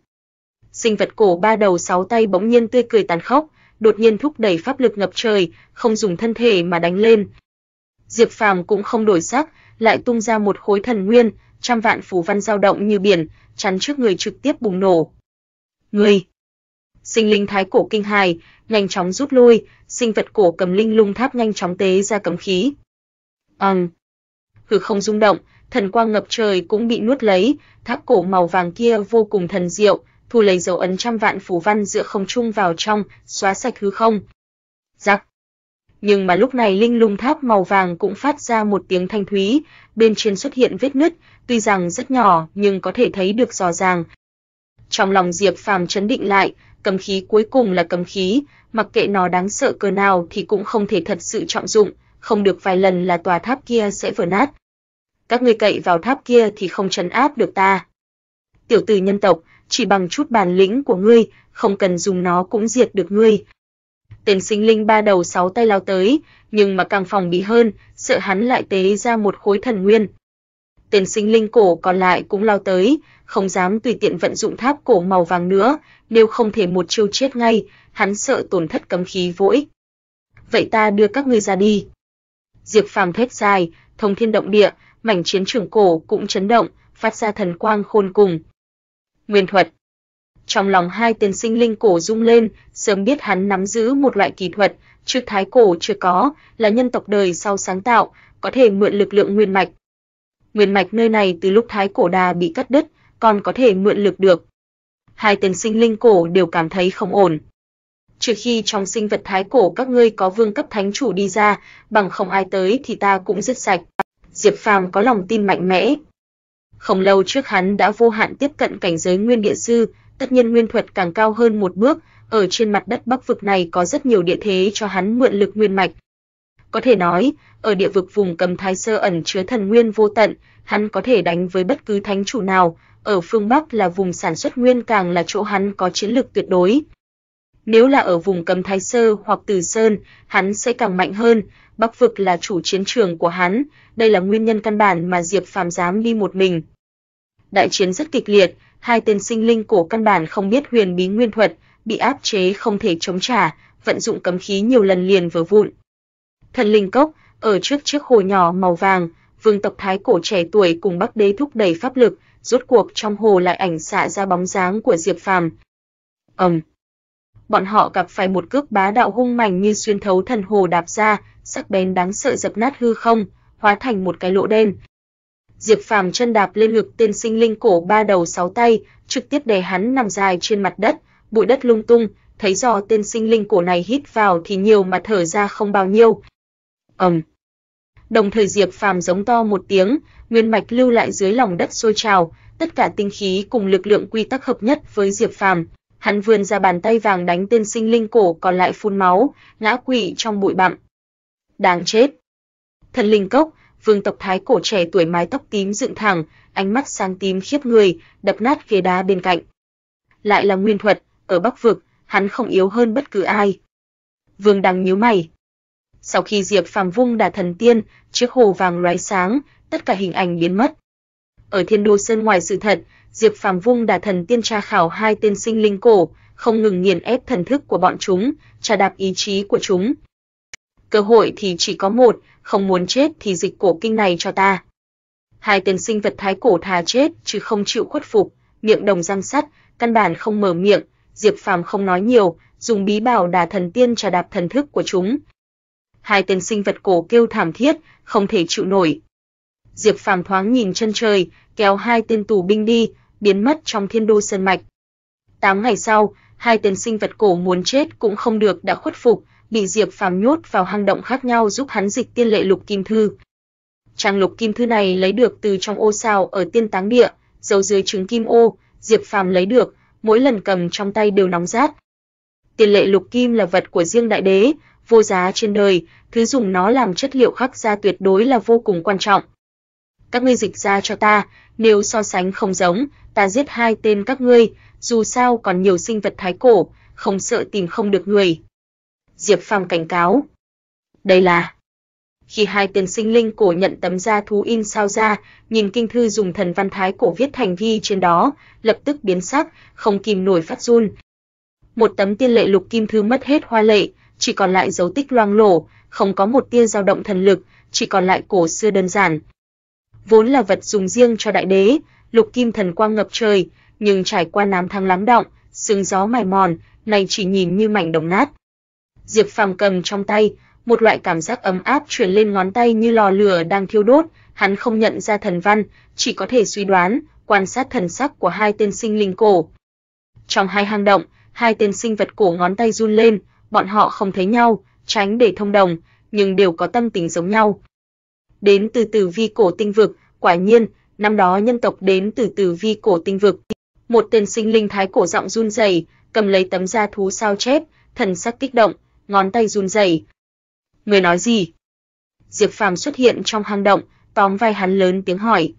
S1: sinh vật cổ ba đầu sáu tay bỗng nhiên tươi cười tàn khốc, đột nhiên thúc đẩy pháp lực ngập trời, không dùng thân thể mà đánh lên, Diệp Phàm cũng không đổi sắc, lại tung ra một khối thần nguyên, trăm vạn phù văn dao động như biển, chắn trước người trực tiếp bùng nổ. Ngươi! Sinh linh thái cổ kinh hài, nhanh chóng rút lui, sinh vật cổ cầm linh lung tháp nhanh chóng tế ra cấm khí. Ầm. Hư không rung động, thần quang ngập trời cũng bị nuốt lấy, tháp cổ màu vàng kia vô cùng thần diệu, thu lấy dấu ấn trăm vạn phù văn giữa không trung vào trong, xóa sạch hư không. Giặc nhưng mà lúc này linh lung tháp màu vàng cũng phát ra một tiếng thanh thúy, bên trên xuất hiện vết nứt, tuy rằng rất nhỏ nhưng có thể thấy được rõ ràng. Trong lòng Diệp Phàm chấn định lại, cấm khí cuối cùng là cấm khí, mặc kệ nó đáng sợ cỡ nào thì cũng không thể thật sự trọng dụng, không được vài lần là tòa tháp kia sẽ vỡ nát. Các ngươi cậy vào tháp kia thì không trấn áp được ta. Tiểu tử nhân tộc, chỉ bằng chút bản lĩnh của ngươi, không cần dùng nó cũng diệt được ngươi, Tên sinh linh ba đầu sáu tay lao tới, nhưng mà càng phòng bị hơn, sợ hắn lại tế ra một khối thần nguyên. Tên sinh linh cổ còn lại cũng lao tới, không dám tùy tiện vận dụng tháp cổ màu vàng nữa, nếu không thể một chiêu chết ngay, hắn sợ tổn thất cấm khí vô ích. Vậy ta đưa các ngươi ra đi. Diệp Phàm thét dài, thông thiên động địa, mảnh chiến trường cổ cũng chấn động, phát ra thần quang khôn cùng. Nguyên thuật trong lòng hai tên sinh linh cổ rung lên, sớm biết hắn nắm giữ một loại kỳ thuật, trước thái cổ chưa có, là nhân tộc đời sau sáng tạo, có thể mượn lực lượng nguyên mạch. Nguyên mạch nơi này từ lúc thái cổ đà bị cắt đứt, còn có thể mượn lực được. Hai tên sinh linh cổ đều cảm thấy không ổn. Trừ khi trong sinh vật thái cổ các ngươi có vương cấp thánh chủ đi ra, bằng không ai tới thì ta cũng giết sạch. Diệp Phàm có lòng tin mạnh mẽ. Không lâu trước hắn đã vô hạn tiếp cận cảnh giới nguyên địa sư, Tất nhiên nguyên thuật càng cao hơn một bước, ở trên mặt đất Bắc vực này có rất nhiều địa thế cho hắn mượn lực nguyên mạch. Có thể nói, ở địa vực vùng cầm thái sơ ẩn chứa thần nguyên vô tận, hắn có thể đánh với bất cứ thánh chủ nào, ở phương Bắc là vùng sản xuất nguyên càng là chỗ hắn có chiến lực tuyệt đối. Nếu là ở vùng cầm thái sơ hoặc từ sơn, hắn sẽ càng mạnh hơn, Bắc vực là chủ chiến trường của hắn, đây là nguyên nhân căn bản mà Diệp Phàm dám đi một mình. Đại chiến rất kịch liệt, hai tên sinh linh cổ căn bản không biết huyền bí nguyên thuật, bị áp chế không thể chống trả, vận dụng cấm khí nhiều lần liền vỡ vụn. Thần linh cốc, ở trước chiếc hồ nhỏ màu vàng, vương tộc thái cổ trẻ tuổi cùng Bắc Đế thúc đẩy pháp lực, rốt cuộc trong hồ lại ảnh xạ ra bóng dáng của Diệp Phàm. Ầm. Bọn họ gặp phải một cước bá đạo hung mạnh như xuyên thấu thần hồ đạp ra, sắc bén đáng sợ dập nát hư không, hóa thành một cái lỗ đen. Diệp Phàm chân đạp lên ngực tên sinh linh cổ ba đầu sáu tay, trực tiếp đè hắn nằm dài trên mặt đất, bụi đất lung tung, thấy do tên sinh linh cổ này hít vào thì nhiều mà thở ra không bao nhiêu. Ầm. Đồng thời Diệp Phàm giống to một tiếng, nguyên mạch lưu lại dưới lòng đất sôi trào, tất cả tinh khí cùng lực lượng quy tắc hợp nhất với Diệp Phàm, hắn vươn ra bàn tay vàng đánh tên sinh linh cổ còn lại phun máu, ngã quỵ trong bụi bặm. Đáng chết. Thần linh cốc, vương tộc thái cổ trẻ tuổi mái tóc tím dựng thẳng, ánh mắt sáng tím khiếp người, đập nát ghế đá bên cạnh. Lại là Nguyên Thuật, ở Bắc vực, hắn không yếu hơn bất cứ ai. Vương Đăng nhíu mày. Sau khi Diệp Phàm vung đả thần tiên, chiếc hồ vàng lóe sáng, tất cả hình ảnh biến mất. Ở Thiên Đô Sơn ngoài sự thật, Diệp Phàm vung đả thần tiên tra khảo hai tên sinh linh cổ, không ngừng nghiền ép thần thức của bọn chúng, trà đạp ý chí của chúng, cơ hội thì chỉ có một, không muốn chết thì dịch cổ kinh này cho ta. Hai tên sinh vật thái cổ thà chết chứ không chịu khuất phục, miệng đồng răng sắt, căn bản không mở miệng, Diệp Phàm không nói nhiều, dùng bí bảo Đà Thần Tiên trà đạp thần thức của chúng. Hai tên sinh vật cổ kêu thảm thiết, không thể chịu nổi. Diệp Phàm thoáng nhìn chân trời, kéo hai tên tù binh đi, biến mất trong thiên đô sơn mạch. Tám ngày sau, hai tên sinh vật cổ muốn chết cũng không được đã khuất phục, bị Diệp Phàm nhốt vào hang động khác nhau giúp hắn dịch tiên lệ lục kim thư. Trang lục kim thư này lấy được từ trong ô sao ở tiên táng địa, dấu dưới trứng kim ô, Diệp Phàm lấy được, mỗi lần cầm trong tay đều nóng rát. Tiên lệ lục kim là vật của riêng đại đế, vô giá trên đời, thứ dùng nó làm chất liệu khắc ra tuyệt đối là vô cùng quan trọng. Các ngươi dịch ra cho ta, nếu so sánh không giống, ta giết hai tên các ngươi, dù sao còn nhiều sinh vật thái cổ, không sợ tìm không được người, Diệp Phàm cảnh cáo. Đây là Khi hai tên sinh linh cổ nhận tấm da thú in sao ra, nhìn kinh thư dùng thần văn thái cổ viết thành vi trên đó, lập tức biến sắc, không kìm nổi phát run. Một tấm tiên lệ lục kim thư mất hết hoa lệ, chỉ còn lại dấu tích loang lổ, không có một tia dao động thần lực, chỉ còn lại cổ xưa đơn giản. Vốn là vật dùng riêng cho đại đế, lục kim thần quang ngập trời, nhưng trải qua năm tháng lắng động, sương gió mài mòn, nay chỉ nhìn như mảnh đồng nát. Diệp Phàm cầm trong tay, một loại cảm giác ấm áp truyền lên ngón tay như lò lửa đang thiêu đốt, hắn không nhận ra thần văn, chỉ có thể suy đoán, quan sát thần sắc của hai tên sinh linh cổ. Trong hai hang động, hai tên sinh vật cổ ngón tay run lên, bọn họ không thấy nhau, tránh để thông đồng, nhưng đều có tâm tính giống nhau. Đến từ Tử Vi cổ tinh vực, quả nhiên, năm đó nhân tộc đến từ Tử Vi cổ tinh vực. Một tên sinh linh thái cổ giọng run rẩy, cầm lấy tấm da thú sao chép, thần sắc kích động, ngón tay run rẩy. Người nói gì? Diệp Phàm xuất hiện trong hang động, tóm vai hắn lớn tiếng hỏi.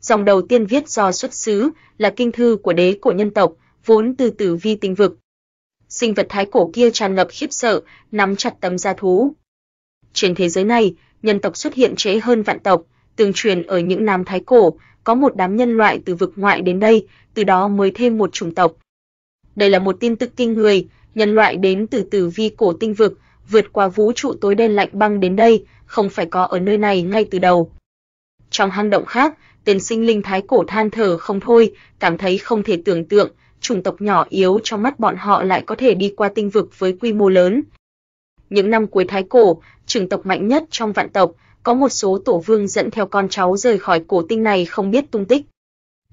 S1: Dòng đầu tiên viết do xuất xứ là kinh thư của đế của nhân tộc, vốn từ tử vi tinh vực. Sinh vật thái cổ kia tràn ngập khiếp sợ, nắm chặt tấm da thú. Trên thế giới này, nhân tộc xuất hiện trễ hơn vạn tộc, tương truyền ở những nam thái cổ, có một đám nhân loại từ vực ngoại đến đây, từ đó mới thêm một chủng tộc, đây là một tin tức kinh người, nhân loại đến từ tử vi cổ tinh vực, vượt qua vũ trụ tối đen lạnh băng đến đây, không phải có ở nơi này ngay từ đầu. Trong hang động khác, tên sinh linh thái cổ than thở không thôi, cảm thấy không thể tưởng tượng, chủng tộc nhỏ yếu trong mắt bọn họ lại có thể đi qua tinh vực với quy mô lớn. Những năm cuối thái cổ, chủng tộc mạnh nhất trong vạn tộc, có một số tổ vương dẫn theo con cháu rời khỏi cổ tinh này không biết tung tích.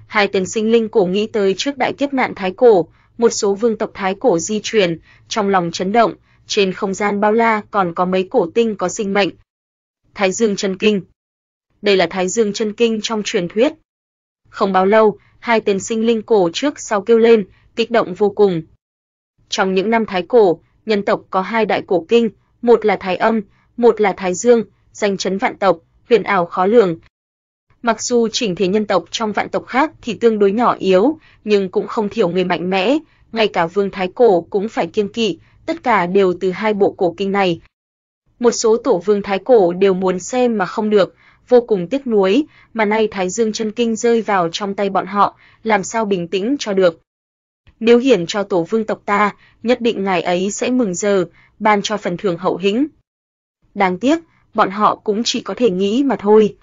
S1: Hai tên sinh linh cổ nghĩ tới trước đại kiếp nạn thái cổ, một số vương tộc thái cổ di truyền, trong lòng chấn động, trên không gian bao la còn có mấy cổ tinh có sinh mệnh. Thái Dương chân kinh. Đây là Thái Dương chân kinh trong truyền thuyết. Không bao lâu, hai tên sinh linh cổ trước sau kêu lên, kích động vô cùng. Trong những năm thái cổ, nhân tộc có hai đại cổ kinh, một là Thái Âm, một là Thái Dương, danh chấn vạn tộc, huyền ảo khó lường, Mặc dù chỉnh thể nhân tộc trong vạn tộc khác thì tương đối nhỏ yếu, nhưng cũng không thiểu người mạnh mẽ, ngay cả Vương Thái Cổ cũng phải kiêng kỵ, tất cả đều từ hai bộ cổ kinh này. Một số tổ Vương Thái Cổ đều muốn xem mà không được, vô cùng tiếc nuối, mà nay Thái Dương chân kinh rơi vào trong tay bọn họ, làm sao bình tĩnh cho được. Nếu hiển cho tổ vương tộc ta, nhất định ngài ấy sẽ mừng giờ, ban cho phần thưởng hậu hĩnh. Đáng tiếc, bọn họ cũng chỉ có thể nghĩ mà thôi.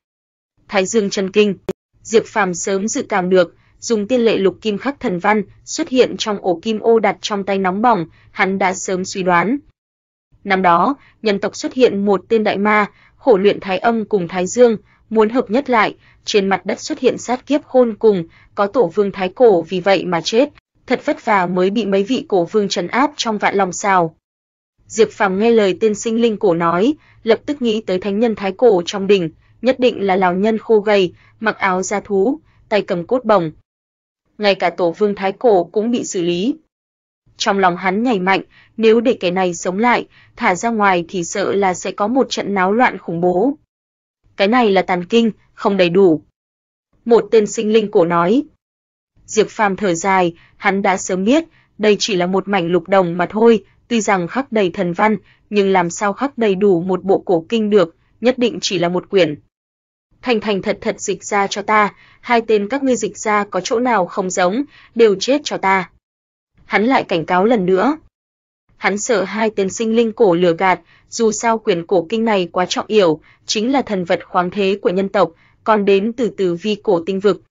S1: Thái Dương chân kinh. Diệp Phàm sớm dự cảm được, dùng tiên lệ lục kim khắc thần văn xuất hiện trong ổ kim ô đặt trong tay nóng bỏng, hắn đã sớm suy đoán. Năm đó, nhân tộc xuất hiện một tên đại ma, khổ luyện Thái Âm cùng Thái Dương, muốn hợp nhất lại, trên mặt đất xuất hiện sát kiếp khôn cùng, có tổ vương Thái Cổ vì vậy mà chết, thật vất vả mới bị mấy vị cổ vương trấn áp trong vạn lòng xào. Diệp Phàm nghe lời tên sinh linh cổ nói, lập tức nghĩ tới thánh nhân Thái Cổ trong đỉnh, nhất định là lão nhân khô gầy, mặc áo da thú, tay cầm cốt bổng. Ngay cả tổ vương thái cổ cũng bị xử lý. Trong lòng hắn nhảy mạnh, nếu để cái này sống lại, thả ra ngoài thì sợ là sẽ có một trận náo loạn khủng bố. Cái này là tàn kinh, không đầy đủ. Một tên sinh linh cổ nói. Diệp Phàm thở dài, hắn đã sớm biết, đây chỉ là một mảnh lục đồng mà thôi, tuy rằng khắc đầy thần văn, nhưng làm sao khắc đầy đủ một bộ cổ kinh được, nhất định chỉ là một quyển thành thành thật thật dịch ra cho ta, hai tên các ngươi dịch ra có chỗ nào không giống, đều chết cho ta. Hắn lại cảnh cáo lần nữa. Hắn sợ hai tên sinh linh cổ lừa gạt, dù sao quyền cổ kinh này quá trọng yếu, chính là thần vật khoáng thế của nhân tộc, còn đến từ từ vi cổ tinh vực.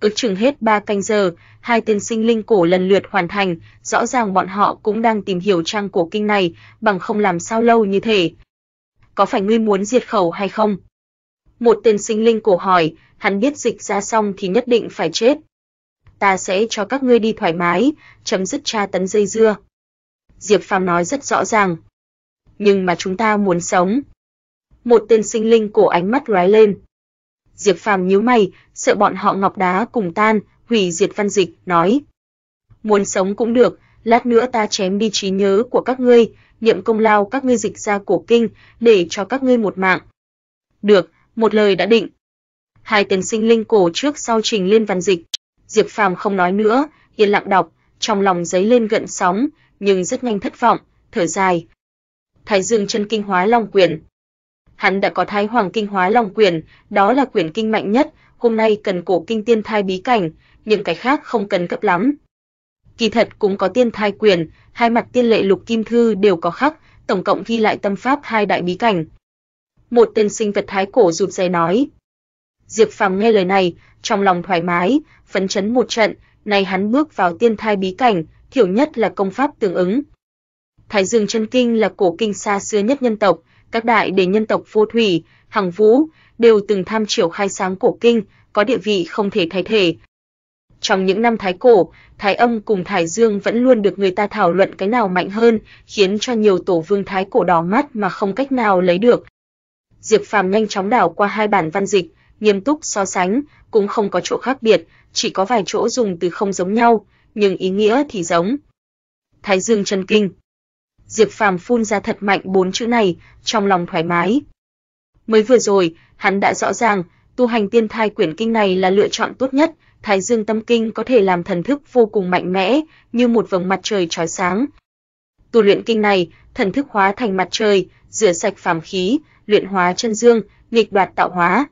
S1: Ước chừng hết ba canh giờ, hai tên sinh linh cổ lần lượt hoàn thành, rõ ràng bọn họ cũng đang tìm hiểu trang cổ kinh này, bằng không làm sao lâu như thế. Có phải ngươi muốn diệt khẩu hay không? một tên sinh linh cổ hỏi, hắn biết dịch ra xong thì nhất định phải chết. Ta sẽ cho các ngươi đi thoải mái, chấm dứt tra tấn dây dưa. Diệp Phàm nói rất rõ ràng. Nhưng mà chúng ta muốn sống. Một tên sinh linh cổ ánh mắt lóe lên. Diệp Phàm nhíu mày, sợ bọn họ ngọc đá cùng tan, hủy diệt văn dịch, nói. Muốn sống cũng được, lát nữa ta chém đi trí nhớ của các ngươi, niệm công lao các ngươi dịch ra cổ kinh, để cho các ngươi một mạng. Được, một lời đã định. Hai tên sinh linh cổ trước sau trình lên văn dịch, Diệp Phàm không nói nữa, yên lặng đọc, trong lòng giấy lên gợn sóng, nhưng rất nhanh thất vọng, thở dài. Thái Dương chân kinh hóa long quyển. Hắn đã có Thái Hoàng kinh hóa long quyển, đó là quyển kinh mạnh nhất, hôm nay cần cổ kinh tiên thai bí cảnh, những cái khác không cần cấp lắm. Kỳ thật cũng có tiên thai quyền, hai mặt tiên lệ lục kim thư đều có khắc, tổng cộng ghi lại tâm pháp hai đại bí cảnh, một tên sinh vật thái cổ rụt rè nói. Diệp Phàm nghe lời này, trong lòng thoải mái, phấn chấn một trận, nay hắn bước vào tiên thai bí cảnh, thiểu nhất là công pháp tương ứng. Thái Dương chân kinh là cổ kinh xa xưa nhất nhân tộc, các đại đế nhân tộc vô thủy, hằng vũ đều từng tham triều khai sáng cổ kinh, có địa vị không thể thay thế. Trong những năm thái cổ, thái âm cùng thái dương vẫn luôn được người ta thảo luận cái nào mạnh hơn, khiến cho nhiều tổ vương thái cổ đỏ mắt mà không cách nào lấy được. Diệp Phàm nhanh chóng đảo qua hai bản văn dịch, nghiêm túc so sánh, cũng không có chỗ khác biệt, chỉ có vài chỗ dùng từ không giống nhau, nhưng ý nghĩa thì giống. Thái Dương chân kinh. Diệp Phàm phun ra thật mạnh bốn chữ này, trong lòng thoải mái. Mới vừa rồi, hắn đã rõ ràng, tu hành tiên thai quyển kinh này là lựa chọn tốt nhất, Thái Dương tâm kinh có thể làm thần thức vô cùng mạnh mẽ, như một vầng mặt trời chói sáng. Tu luyện kinh này, thần thức hóa thành mặt trời, rửa sạch phàm khí, luyện hóa chân dương, nghịch đoạt tạo hóa.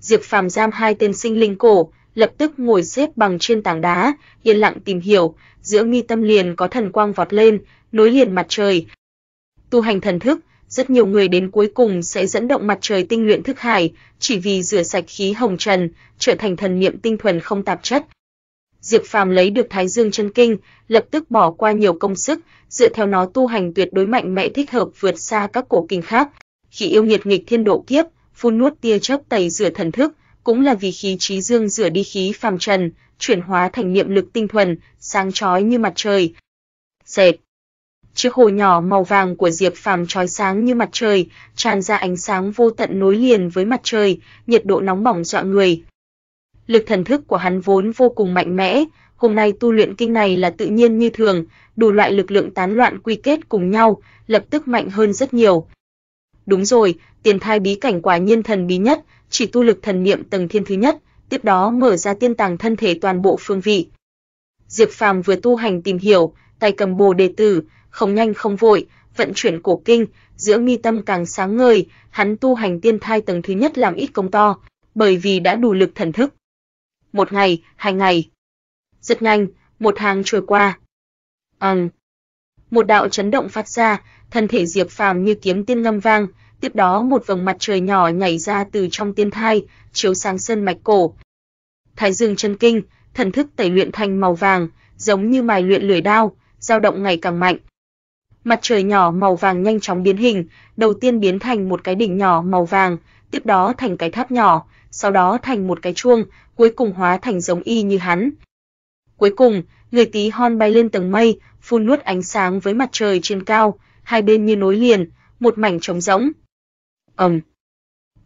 S1: Diệp Phàm giam hai tên sinh linh cổ, lập tức ngồi xếp bằng trên tảng đá, yên lặng tìm hiểu, giữa mi tâm liền có thần quang vọt lên, nối liền mặt trời. Tu hành thần thức, rất nhiều người đến cuối cùng sẽ dẫn động mặt trời tinh luyện thức hải, chỉ vì rửa sạch khí hồng trần, trở thành thần niệm tinh thuần không tạp chất. Diệp Phàm lấy được Thái Dương chân kinh, lập tức bỏ qua nhiều công sức, dựa theo nó tu hành tuyệt đối mạnh mẽ thích hợp vượt xa các cổ kinh khác. Khi yêu nghiệt nghịch thiên độ kiếp, phun nuốt tia chớp tẩy rửa thần thức, cũng là vì khí trí dương rửa đi khí phàm trần, chuyển hóa thành niệm lực tinh thuần, sáng chói như mặt trời. Dệt. Chiếc hồ nhỏ màu vàng của Diệp Phàm chói sáng như mặt trời, tràn ra ánh sáng vô tận nối liền với mặt trời, nhiệt độ nóng bỏng dọa người lực thần thức của hắn vốn vô cùng mạnh mẽ, hôm nay tu luyện kinh này là tự nhiên như thường, đủ loại lực lượng tán loạn quy kết cùng nhau, lập tức mạnh hơn rất nhiều. Đúng rồi, tiền thai bí cảnh quả nhiên thần bí nhất, chỉ tu lực thần niệm tầng thiên thứ nhất, tiếp đó mở ra tiên tàng thân thể toàn bộ phương vị. Diệp Phàm vừa tu hành tìm hiểu, tay cầm bồ đề tử, không nhanh không vội, vận chuyển cổ kinh, giữa mi tâm càng sáng ngời, hắn tu hành tiên thai tầng thứ nhất làm ít công to, bởi vì đã đủ lực thần thức một ngày, hai ngày. Rất nhanh, một hàng trôi qua. Ầm. Một đạo chấn động phát ra, thân thể Diệp Phàm như kiếm tiên ngâm vang, tiếp đó một vòng mặt trời nhỏ nhảy ra từ trong tiên thai, chiếu sáng sơn mạch cổ. Thái Dương chân kinh, thần thức tẩy luyện thành màu vàng, giống như mài luyện lưỡi đao, dao động ngày càng mạnh. Mặt trời nhỏ màu vàng nhanh chóng biến hình, đầu tiên biến thành một cái đỉnh nhỏ màu vàng, tiếp đó thành cái tháp nhỏ, sau đó thành một cái chuông, cuối cùng hóa thành giống y như hắn. Cuối cùng, người tí hon bay lên tầng mây, phun nuốt ánh sáng với mặt trời trên cao, hai bên như nối liền, một mảnh trống rỗng. Ầm. Um.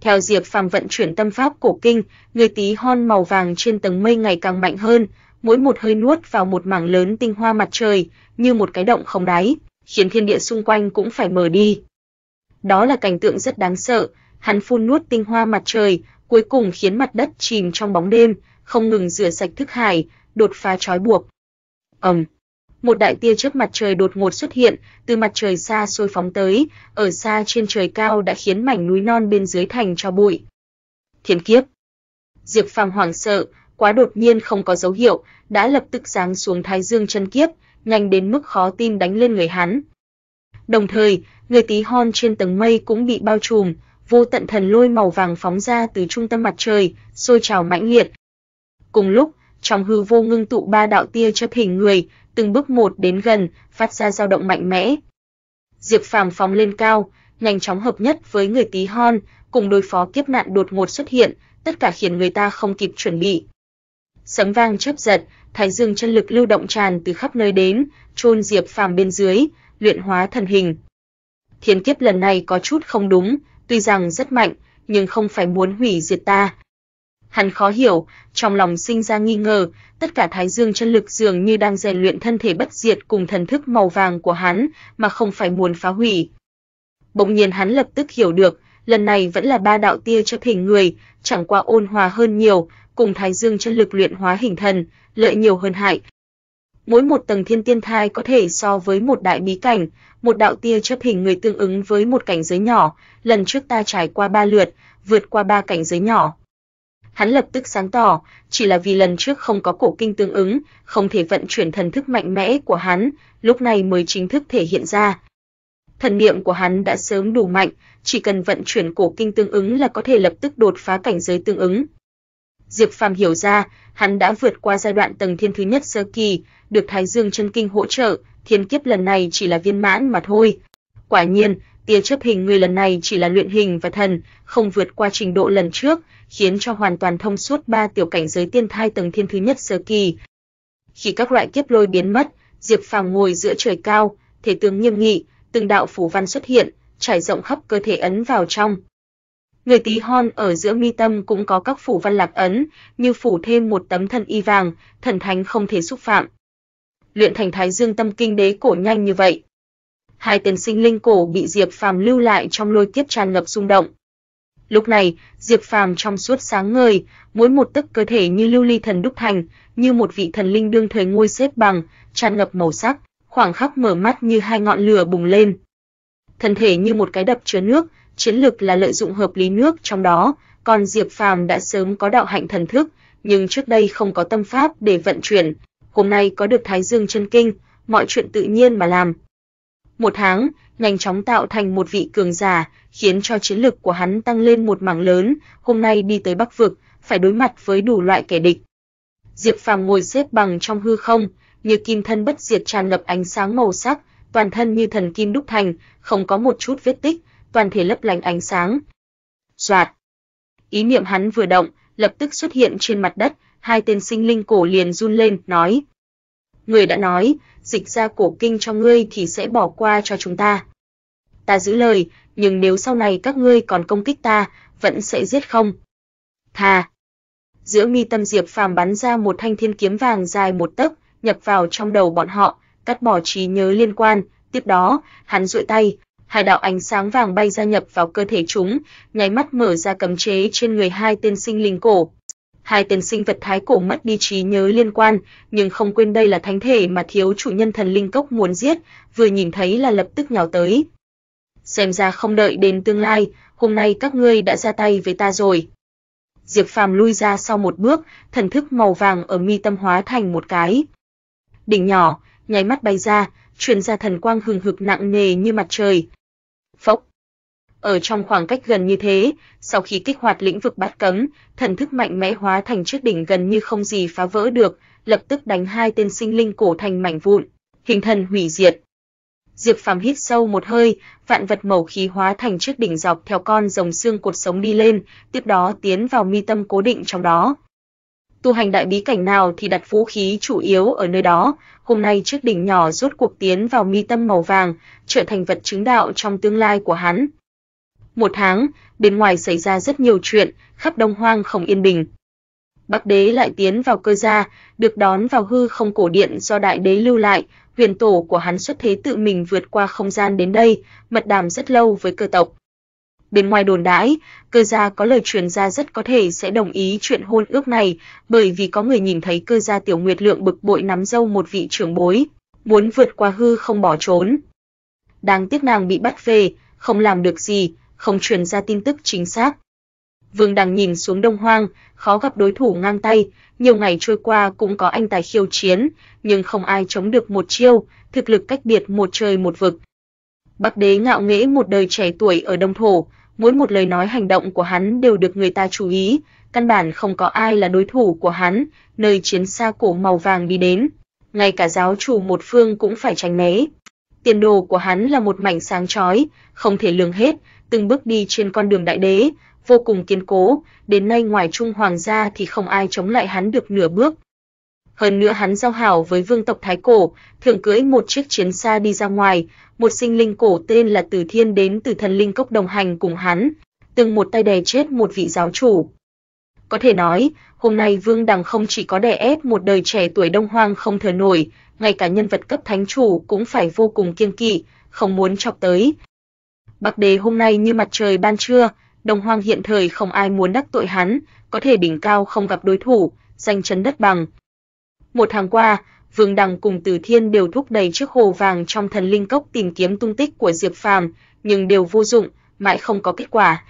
S1: Theo Diệp Phàm vận chuyển tâm pháp cổ kinh, người tí hon màu vàng trên tầng mây ngày càng mạnh hơn, mỗi một hơi nuốt vào một mảng lớn tinh hoa mặt trời, như một cái động không đáy, khiến thiên địa xung quanh cũng phải mở đi. Đó là cảnh tượng rất đáng sợ, hắn phun nuốt tinh hoa mặt trời, cuối cùng khiến mặt đất chìm trong bóng đêm, không ngừng rửa sạch thức hải, đột phá trói buộc. Ầm. một đại tia chớp mặt trời đột ngột xuất hiện, từ mặt trời xa xôi phóng tới, ở xa trên trời cao đã khiến mảnh núi non bên dưới thành cho bụi. Thiên kiếp. Diệp Phàm hoảng sợ, quá đột nhiên không có dấu hiệu, đã lập tức giáng xuống Thái Dương chân kiếp, nhanh đến mức khó tin đánh lên người hắn. Đồng thời, người tí hon trên tầng mây cũng bị bao trùm, vô tận thần lôi màu vàng phóng ra từ trung tâm mặt trời, sôi trào mãnh liệt. Cùng lúc, trong hư vô ngưng tụ ba đạo tia chớp hình người, từng bước một đến gần, phát ra dao động mạnh mẽ. Diệp Phàm phóng lên cao, nhanh chóng hợp nhất với người tí hon, cùng đối phó kiếp nạn đột ngột xuất hiện, tất cả khiến người ta không kịp chuẩn bị. Sấm vang chớp giật, thái dương chân lực lưu động tràn từ khắp nơi đến, chôn Diệp Phàm bên dưới, luyện hóa thần hình. Thiên kiếp lần này có chút không đúng, tuy rằng rất mạnh, nhưng không phải muốn hủy diệt ta. Hắn khó hiểu, trong lòng sinh ra nghi ngờ, tất cả thái dương chân lực dường như đang rèn luyện thân thể bất diệt cùng thần thức màu vàng của hắn, mà không phải muốn phá hủy. Bỗng nhiên hắn lập tức hiểu được, lần này vẫn là ba đạo tia chấp hình người, chẳng qua ôn hòa hơn nhiều, cùng thái dương chân lực luyện hóa hình thần, lợi nhiều hơn hại. Mỗi một tầng thiên tiên thai có thể so với một đại bí cảnh, một đạo tia chấp hình người tương ứng với một cảnh giới nhỏ, lần trước ta trải qua ba lượt, vượt qua ba cảnh giới nhỏ. Hắn lập tức sáng tỏ, chỉ là vì lần trước không có cổ kinh tương ứng, không thể vận chuyển thần thức mạnh mẽ của hắn, lúc này mới chính thức thể hiện ra. Thần niệm của hắn đã sớm đủ mạnh, chỉ cần vận chuyển cổ kinh tương ứng là có thể lập tức đột phá cảnh giới tương ứng, Diệp Phàm hiểu ra, hắn đã vượt qua giai đoạn tầng thiên thứ nhất sơ kỳ, được Thái Dương chân kinh hỗ trợ, thiên kiếp lần này chỉ là viên mãn mà thôi. Quả nhiên, tia chấp hình người lần này chỉ là luyện hình và thần, không vượt qua trình độ lần trước, khiến cho hoàn toàn thông suốt ba tiểu cảnh giới tiên thai tầng thiên thứ nhất sơ kỳ. Khi các loại kiếp lôi biến mất, Diệp Phàm ngồi giữa trời cao, thể tướng nghiêm nghị, từng đạo phủ văn xuất hiện, trải rộng khắp cơ thể ấn vào trong, Người tí hon ở giữa mi tâm cũng có các phủ văn lạc ấn, như phủ thêm một tấm thân y vàng, thần thánh không thể xúc phạm. Luyện thành Thái Dương Tâm Kinh đế cổ nhanh như vậy. Hai tên sinh linh cổ bị Diệp Phàm lưu lại trong lôi kiếp tràn ngập rung động. Lúc này, Diệp Phàm trong suốt sáng ngời, mỗi một tấc cơ thể như lưu ly thần đúc thành, như một vị thần linh đương thời ngôi xếp bằng, tràn ngập màu sắc, khoảng khắc mở mắt như hai ngọn lửa bùng lên. Thân thể như một cái đập chứa nước, chiến lược là lợi dụng hợp lý nước trong đó, còn Diệp Phàm đã sớm có đạo hạnh thần thức, nhưng trước đây không có tâm pháp để vận chuyển, hôm nay có được Thái Dương chân kinh, mọi chuyện tự nhiên mà làm. Một tháng, nhanh chóng tạo thành một vị cường giả, khiến cho chiến lực của hắn tăng lên một mảng lớn, hôm nay đi tới Bắc vực, phải đối mặt với đủ loại kẻ địch. Diệp Phàm ngồi xếp bằng trong hư không, như kim thân bất diệt tràn ngập ánh sáng màu sắc, toàn thân như thần kim đúc thành, không có một chút vết tích, toàn thể lấp lánh ánh sáng. Soạt. Ý niệm hắn vừa động, lập tức xuất hiện trên mặt đất, hai tên sinh linh cổ liền run lên, nói: "Người đã nói, dịch ra cổ kinh cho ngươi thì sẽ bỏ qua cho chúng ta. Ta giữ lời, nhưng nếu sau này các ngươi còn công kích ta, vẫn sẽ giết không?" Tha. Giữa mi tâm Diệp Phàm bắn ra một thanh thiên kiếm vàng dài một tấc, nhập vào trong đầu bọn họ, cắt bỏ trí nhớ liên quan, tiếp đó, hắn duỗi tay, hai đạo ánh sáng vàng bay ra nhập vào cơ thể chúng, nháy mắt mở ra cấm chế trên người hai tên sinh linh cổ. Hai tên sinh vật thái cổ mất đi trí nhớ liên quan, nhưng không quên đây là thánh thể mà thiếu chủ nhân thần linh cốc muốn giết, vừa nhìn thấy là lập tức nhào tới. Xem ra không đợi đến tương lai, hôm nay các ngươi đã ra tay với ta rồi. Diệp Phàm lui ra sau một bước, thần thức màu vàng ở mi tâm hóa thành một cái. Đỉnh nhỏ, nháy mắt bay ra, truyền ra thần quang hừng hực nặng nề như mặt trời, ở trong khoảng cách gần như thế, sau khi kích hoạt lĩnh vực bát cấm, thần thức mạnh mẽ hóa thành chiếc đỉnh gần như không gì phá vỡ được, lập tức đánh hai tên sinh linh cổ thành mảnh vụn, hình thần hủy diệt. Diệp Phàm hít sâu một hơi, vạn vật màu khí hóa thành chiếc đỉnh dọc theo con rồng xương cột sống đi lên, tiếp đó tiến vào mi tâm cố định trong đó. Tu hành đại bí cảnh nào thì đặt vũ khí chủ yếu ở nơi đó, hôm nay chiếc đỉnh nhỏ rốt cuộc tiến vào mi tâm màu vàng, trở thành vật chứng đạo trong tương lai của hắn một tháng, bên ngoài xảy ra rất nhiều chuyện, khắp Đông Hoang không yên bình. Bắc Đế lại tiến vào cơ gia, được đón vào hư không cổ điện do đại đế lưu lại, huyền tổ của hắn xuất thế tự mình vượt qua không gian đến đây, mật đàm rất lâu với cơ tộc. Bên ngoài đồn đãi, cơ gia có lời truyền ra rất có thể sẽ đồng ý chuyện hôn ước này, bởi vì có người nhìn thấy cơ gia tiểu nguyệt lượng bực bội nắm dâu một vị trưởng bối, muốn vượt qua hư không bỏ trốn. Đáng tiếc nàng bị bắt về, không làm được gì, không truyền ra tin tức chính xác. Vương Đằng nhìn xuống Đông Hoang, khó gặp đối thủ ngang tay, nhiều ngày trôi qua cũng có anh tài khiêu chiến, nhưng không ai chống được một chiêu, thực lực cách biệt một trời một vực. Bắc Đế ngạo nghễ một đời trẻ tuổi ở Đông Thổ, mỗi một lời nói hành động của hắn đều được người ta chú ý, căn bản không có ai là đối thủ của hắn, nơi chiến xa cổ màu vàng đi đến, ngay cả giáo chủ một phương cũng phải tránh né. Tiền đồ của hắn là một mảnh sáng chói, không thể lường hết, từng bước đi trên con đường đại đế, vô cùng kiên cố, đến nay ngoài Trung Hoàng gia thì không ai chống lại hắn được nửa bước. Hơn nữa hắn giao hảo với vương tộc Thái Cổ, thường cưỡi một chiếc chiến xa đi ra ngoài, một sinh linh cổ tên là Từ Thiên đến từ thần linh cốc đồng hành cùng hắn, từng một tay đè chết một vị giáo chủ. Có thể nói, hôm nay Vương Đằng không chỉ có đè ép một đời trẻ tuổi đông hoang không thở nổi, ngay cả nhân vật cấp thánh chủ cũng phải vô cùng kiêng kỵ, không muốn chọc tới, Bắc Đế hôm nay như mặt trời ban trưa, đồng hoang hiện thời không ai muốn đắc tội hắn, có thể đỉnh cao không gặp đối thủ, danh chấn đất bằng. Một tháng qua, Vương Đằng cùng Từ Thiên đều thúc đẩy chiếc hồ vàng trong thần linh cốc tìm kiếm tung tích của Diệp Phàm, nhưng đều vô dụng, mãi không có kết quả.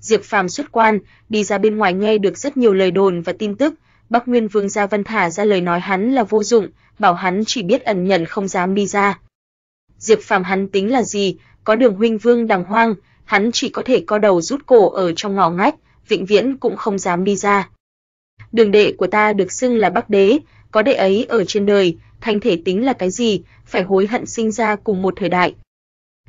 S1: Diệp Phàm xuất quan, đi ra bên ngoài nghe được rất nhiều lời đồn và tin tức, Bắc Nguyên Vương Gia Vân thả ra lời nói hắn là vô dụng, bảo hắn chỉ biết ẩn nhận không dám đi ra. Diệp Phàm hắn tính là gì, có đường huynh vương đằng hoang, hắn chỉ có thể co đầu rút cổ ở trong ngõ ngách, vĩnh viễn cũng không dám đi ra. Đường đệ của ta được xưng là Bắc Đế, có đệ ấy ở trên đời, thành thể tính là cái gì, phải hối hận sinh ra cùng một thời đại.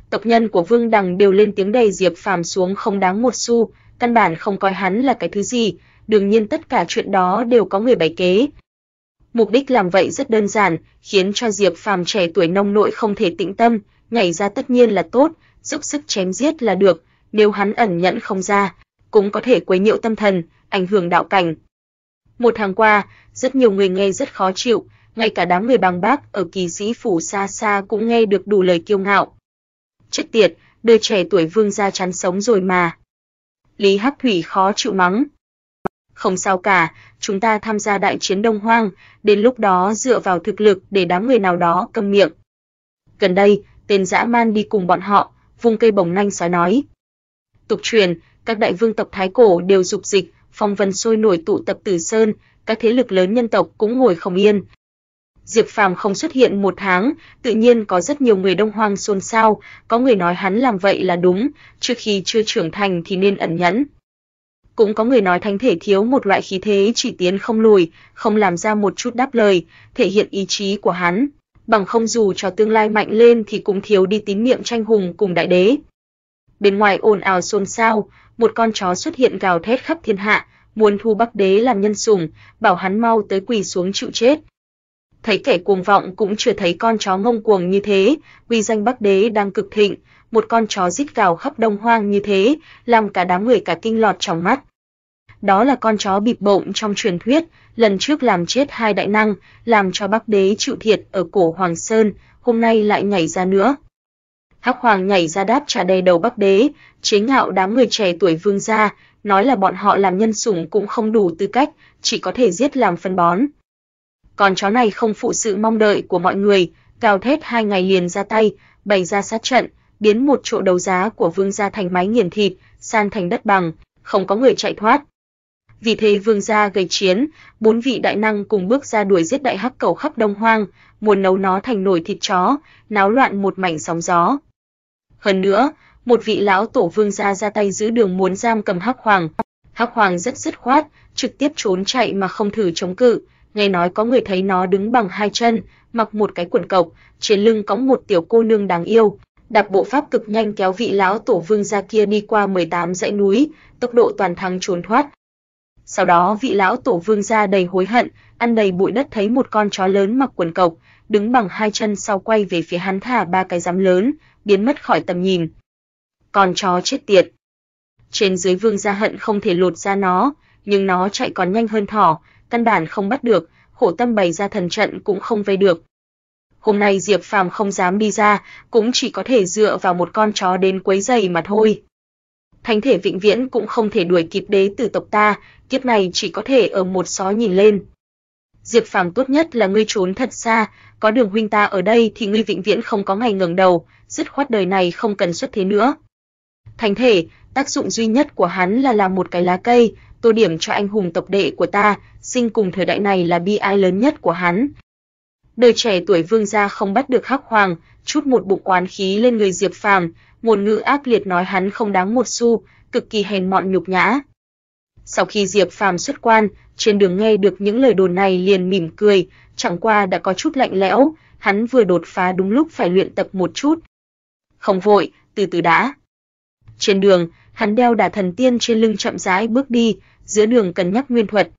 S1: Tộc nhân của Vương Đằng đều lên tiếng đầy Diệp Phàm xuống không đáng một xu, căn bản không coi hắn là cái thứ gì, đương nhiên tất cả chuyện đó đều có người bày kế. Mục đích làm vậy rất đơn giản, khiến cho Diệp Phàm trẻ tuổi nông nổi không thể tĩnh tâm, nhảy ra tất nhiên là tốt, giúp sức chém giết là được, nếu hắn ẩn nhẫn không ra, cũng có thể quấy nhiễu tâm thần, ảnh hưởng đạo cảnh. Một tháng qua, rất nhiều người nghe rất khó chịu, ngay cả đám người bằng bác ở kỳ sĩ phủ xa xa cũng nghe được đủ lời kiêu ngạo. Chết tiệt, đời trẻ tuổi vương gia chán sống rồi mà. Lý Hắc Thủy khó chịu mắng. Không sao cả, chúng ta tham gia đại chiến Đông Hoang, đến lúc đó dựa vào thực lực để đám người nào đó câm miệng. Gần đây, tên dã man đi cùng bọn họ, vung cây bồng nanh sói nói. Tục truyền, các đại vương tộc thái cổ đều dục dịch, phong vân sôi nổi tụ tập Tử Sơn, các thế lực lớn nhân tộc cũng ngồi không yên. Diệp Phàm không xuất hiện một tháng, tự nhiên có rất nhiều người đông hoang xôn xao, có người nói hắn làm vậy là đúng, trước khi chưa trưởng thành thì nên ẩn nhẫn. Cũng có người nói thánh thể thiếu một loại khí thế chỉ tiến không lùi, không làm ra một chút đáp lời, thể hiện ý chí của hắn bằng không dù cho tương lai mạnh lên thì cũng thiếu đi tín niệm tranh hùng cùng đại đế. Bên ngoài ồn ào xôn xao, một con chó xuất hiện gào thét khắp thiên hạ, muốn thu Bắc Đế làm nhân sủng, bảo hắn mau tới quỳ xuống chịu chết. Thấy kẻ cuồng vọng cũng chưa thấy con chó ngông cuồng như thế, uy danh Bắc Đế đang cực thịnh, một con chó rít gào khắp đông hoang như thế, làm cả đám người cả kinh lọt trong mắt đó là con chó bịp bộng trong truyền thuyết, lần trước làm chết hai đại năng, làm cho Bắc Đế chịu thiệt ở cổ Hoàng Sơn, hôm nay lại nhảy ra nữa. Hắc Hoàng nhảy ra đáp trả đầy đầu Bắc Đế, chế ngạo đám người trẻ tuổi vương gia, nói là bọn họ làm nhân sủng cũng không đủ tư cách, chỉ có thể giết làm phân bón. Con chó này không phụ sự mong đợi của mọi người, cao thét hai ngày liền ra tay, bày ra sát trận, biến một chỗ đấu giá của vương gia thành máy nghiền thịt, san thành đất bằng, không có người chạy thoát. Vì thế vương gia gây chiến, bốn vị đại năng cùng bước ra đuổi giết đại hắc cầu khắp Đông Hoang, muốn nấu nó thành nồi thịt chó, náo loạn một mảnh sóng gió. Hơn nữa, một vị lão tổ vương gia ra tay giữ đường muốn giam cầm Hắc Hoàng. Hắc Hoàng rất dứt khoát, trực tiếp trốn chạy mà không thử chống cự, nghe nói có người thấy nó đứng bằng hai chân, mặc một cái quần cộc, trên lưng cõng một tiểu cô nương đáng yêu, đạp bộ pháp cực nhanh kéo vị lão tổ vương gia kia đi qua 18 dãy núi, tốc độ toàn thắng trốn thoát. Sau đó vị lão tổ vương gia đầy hối hận, ăn đầy bụi đất thấy một con chó lớn mặc quần cộc, đứng bằng hai chân sau quay về phía hắn thả ba cái giám lớn, biến mất khỏi tầm nhìn. Con chó chết tiệt. Trên dưới vương gia hận không thể lột ra nó, nhưng nó chạy còn nhanh hơn thỏ, căn bản không bắt được, khổ tâm bày ra thần trận cũng không vây được. Hôm nay Diệp Phàm không dám đi ra, cũng chỉ có thể dựa vào một con chó đến quấy rầy mà thôi thánh thể vĩnh viễn cũng không thể đuổi kịp đế tử tộc ta, kiếp này chỉ có thể ở một xó nhìn lên. Diệp Phàm tốt nhất là ngươi trốn thật xa, có Đường huynh ta ở đây thì ngươi vĩnh viễn không có ngày ngẩng đầu, dứt khoát đời này không cần xuất thế nữa. Thánh thể, tác dụng duy nhất của hắn là làm một cái lá cây, tô điểm cho anh hùng tộc đệ của ta, sinh cùng thời đại này là bi ai lớn nhất của hắn. Đời trẻ tuổi vương gia không bắt được Hắc Hoàng, chút một bụng oán khí lên người Diệp Phàm, ngôn ngữ ác liệt nói hắn không đáng một xu, cực kỳ hèn mọn nhục nhã. Sau khi Diệp Phàm xuất quan, trên đường nghe được những lời đồn này liền mỉm cười, chẳng qua đã có chút lạnh lẽo, hắn vừa đột phá đúng lúc phải luyện tập một chút. Không vội, từ từ đã. Trên đường, hắn đeo đà thần tiên trên lưng chậm rãi bước đi, giữa đường cân nhắc nguyên thuật,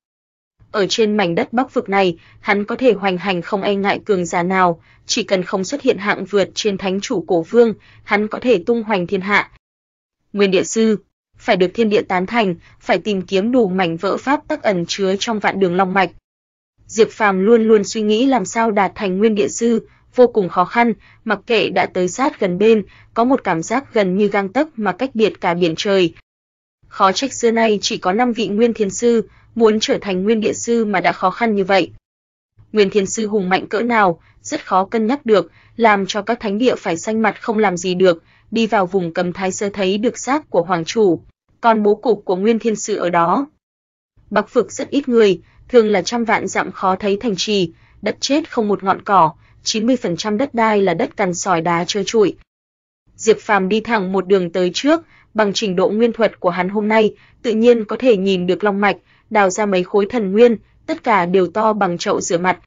S1: ở trên mảnh đất Bắc vực này, hắn có thể hoành hành không e ngại cường giả nào, chỉ cần không xuất hiện hạng vượt trên thánh chủ cổ vương, hắn có thể tung hoành thiên hạ. Nguyên địa sư, phải được thiên địa tán thành, phải tìm kiếm đủ mảnh vỡ pháp tắc ẩn chứa trong vạn đường long mạch. Diệp Phàm luôn luôn suy nghĩ làm sao đạt thành nguyên địa sư, vô cùng khó khăn, mặc kệ đã tới sát gần bên, có một cảm giác gần như gang tấc mà cách biệt cả biển trời, Khó trách xưa nay chỉ có 5 vị nguyên thiền sư, muốn trở thành nguyên địa sư mà đã khó khăn như vậy. Nguyên thiền sư hùng mạnh cỡ nào, rất khó cân nhắc được, làm cho các thánh địa phải xanh mặt không làm gì được, đi vào vùng cầm thái sơ thấy được xác của hoàng chủ, còn bố cục của nguyên thiên sư ở đó. Bắc vực rất ít người, thường là trăm vạn dặm khó thấy thành trì, đất chết không một ngọn cỏ, 90% đất đai là đất cằn sỏi đá trơ trụi. Diệp Phàm đi thẳng một đường tới trước, bằng trình độ nguyên thuật của hắn hôm nay, tự nhiên có thể nhìn được long mạch, đào ra mấy khối thần nguyên, tất cả đều to bằng chậu rửa mặt.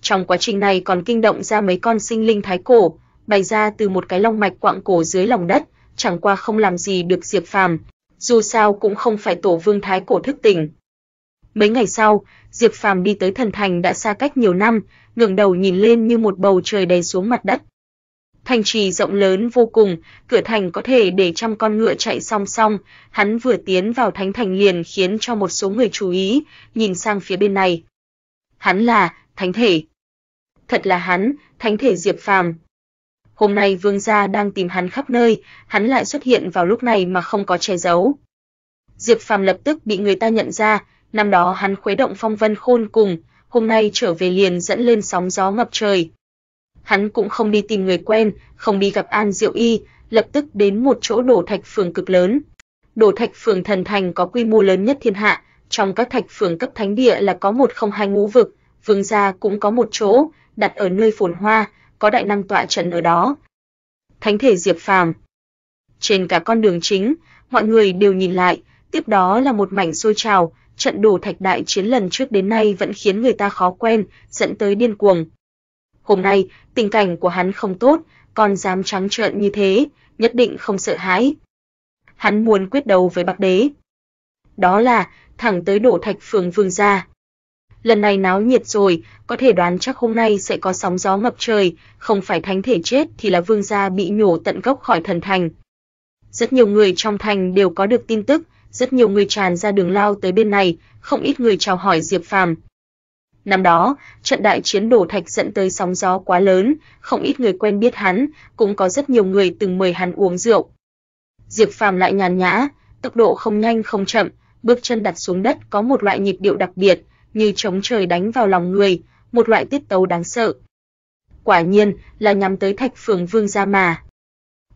S1: Trong quá trình này còn kinh động ra mấy con sinh linh thái cổ, bày ra từ một cái long mạch quạng cổ dưới lòng đất, chẳng qua không làm gì được Diệp Phàm, dù sao cũng không phải tổ vương thái cổ thức tỉnh. Mấy ngày sau, Diệp Phàm đi tới thần thành đã xa cách nhiều năm, ngẩng đầu nhìn lên như một bầu trời đè xuống mặt đất. Thành trì rộng lớn vô cùng, cửa thành có thể để trăm con ngựa chạy song song, hắn vừa tiến vào thánh thành liền khiến cho một số người chú ý, nhìn sang phía bên này. Hắn là thánh thể. Thật là hắn, thánh thể Diệp Phàm. Hôm nay vương gia đang tìm hắn khắp nơi, hắn lại xuất hiện vào lúc này mà không có che giấu. Diệp Phàm lập tức bị người ta nhận ra, năm đó hắn khuấy động phong vân khôn cùng, hôm nay trở về liền dẫn lên sóng gió ngập trời. Hắn cũng không đi tìm người quen, không đi gặp An Diệu Y, lập tức đến một chỗ đổ thạch phường cực lớn. Đổ thạch phường thần thành có quy mô lớn nhất thiên hạ, trong các thạch phường cấp thánh địa là có một không hai ngũ vực, vương gia cũng có một chỗ, đặt ở nơi phồn hoa, có đại năng tọa trận ở đó. Thánh thể Diệp Phàm. Trên cả con đường chính, mọi người đều nhìn lại, tiếp đó là một mảnh sôi trào, trận đổ thạch đại chiến lần trước đến nay vẫn khiến người ta khó quen, dẫn tới điên cuồng. Hôm nay, tình cảnh của hắn không tốt, còn dám trắng trợn như thế, nhất định không sợ hãi. Hắn muốn quyết đấu với Bắc Đế. Đó là thẳng tới đổ thạch phường Vương gia. Lần này náo nhiệt rồi, có thể đoán chắc hôm nay sẽ có sóng gió ngập trời, không phải thánh thể chết thì là vương gia bị nhổ tận gốc khỏi thần thành. Rất nhiều người trong thành đều có được tin tức, rất nhiều người tràn ra đường lao tới bên này, không ít người chào hỏi Diệp Phàm. Năm đó, trận đại chiến đổ thạch dẫn tới sóng gió quá lớn, không ít người quen biết hắn, cũng có rất nhiều người từng mời hắn uống rượu. Diệp Phàm lại nhàn nhã, tốc độ không nhanh không chậm, bước chân đặt xuống đất có một loại nhịp điệu đặc biệt, như chống trời đánh vào lòng người, một loại tiết tấu đáng sợ. Quả nhiên là nhắm tới Thạch Phường Vương gia mà.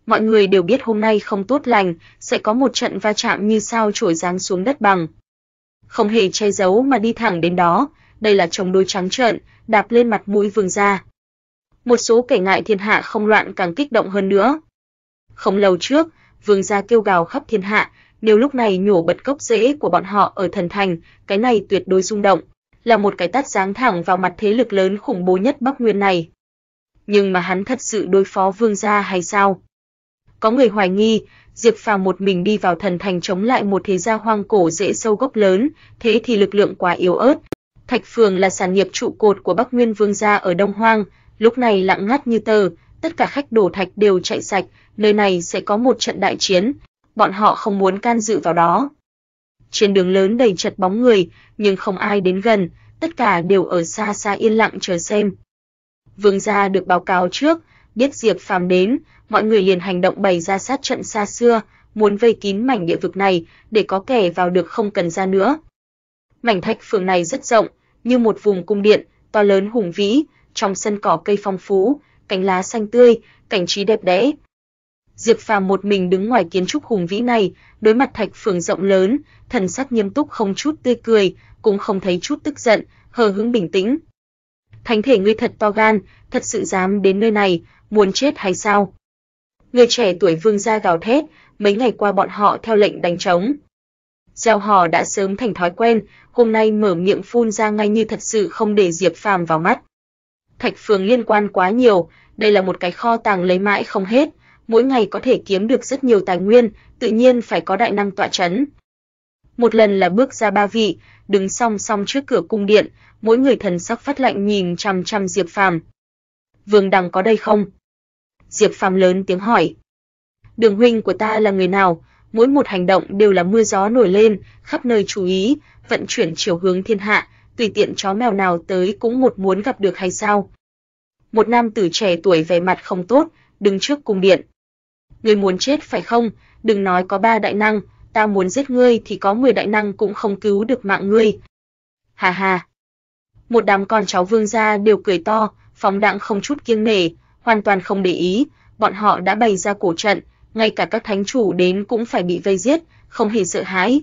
S1: Mọi người đều biết hôm nay không tốt lành, sẽ có một trận va chạm như sao trổi giáng xuống đất bằng. Không hề che giấu mà đi thẳng đến đó, đây là trồng đôi trắng trợn, đạp lên mặt mũi vương gia. Một số kẻ ngại thiên hạ không loạn càng kích động hơn nữa. Không lâu trước, vương gia kêu gào khắp thiên hạ, nếu lúc này nhổ bật cốc rễ của bọn họ ở thần thành, cái này tuyệt đối rung động, là một cái tát giáng thẳng vào mặt thế lực lớn khủng bố nhất Bắc Nguyên này. Nhưng mà hắn thật sự đối phó vương gia hay sao? Có người hoài nghi, Diệp Phàm một mình đi vào thần thành chống lại một thế gia hoang cổ dễ sâu gốc lớn, thế thì lực lượng quá yếu ớt, Thạch Phường là sản nghiệp trụ cột của Bắc Nguyên Vương gia ở Đông Hoang, lúc này lặng ngắt như tờ, tất cả khách đổ thạch đều chạy sạch, nơi này sẽ có một trận đại chiến, bọn họ không muốn can dự vào đó. Trên đường lớn đầy chật bóng người, nhưng không ai đến gần, tất cả đều ở xa xa yên lặng chờ xem. Vương gia được báo cáo trước, biết Diệp Phàm đến, mọi người liền hành động bày ra sát trận xa xưa, muốn vây kín mảnh địa vực này để có kẻ vào được không cần ra nữa. Mảnh thạch phường này rất rộng, như một vùng cung điện, to lớn hùng vĩ, trong sân cỏ cây phong phú, cánh lá xanh tươi, cảnh trí đẹp đẽ. Diệp Phàm một mình đứng ngoài kiến trúc hùng vĩ này, đối mặt thạch phường rộng lớn, thần sắc nghiêm túc không chút tươi cười, cũng không thấy chút tức giận, hờ hững bình tĩnh. Thánh thể ngươi thật to gan, thật sự dám đến nơi này, muốn chết hay sao? Người trẻ tuổi vương gia gào thét, mấy ngày qua bọn họ theo lệnh đánh trống gieo hò đã sớm thành thói quen, hôm nay mở miệng phun ra ngay như thật sự không để Diệp Phàm vào mắt. Thạch Phường liên quan quá nhiều, đây là một cái kho tàng lấy mãi không hết, mỗi ngày có thể kiếm được rất nhiều tài nguyên, tự nhiên phải có đại năng tọa chấn. Một lần là bước ra ba vị, đứng song song trước cửa cung điện, mỗi người thần sắc phát lạnh nhìn chằm chằm Diệp Phàm. "Vương Đằng có đây không?" Diệp Phàm lớn tiếng hỏi. "Đường huynh của ta là người nào, mỗi một hành động đều là mưa gió nổi lên, khắp nơi chú ý, vận chuyển chiều hướng thiên hạ, tùy tiện chó mèo nào tới cũng một muốn gặp được hay sao? Một nam tử trẻ tuổi vẻ mặt không tốt, đứng trước cung điện. Ngươi muốn chết phải không? Đừng nói có ba đại năng, ta muốn giết ngươi thì có 10 đại năng cũng không cứu được mạng ngươi. Hà hà. Một đám con cháu vương gia đều cười to, phóng đãng không chút kiêng nể, hoàn toàn không để ý, bọn họ đã bày ra cổ trận, ngay cả các thánh chủ đến cũng phải bị vây giết, không hề sợ hãi.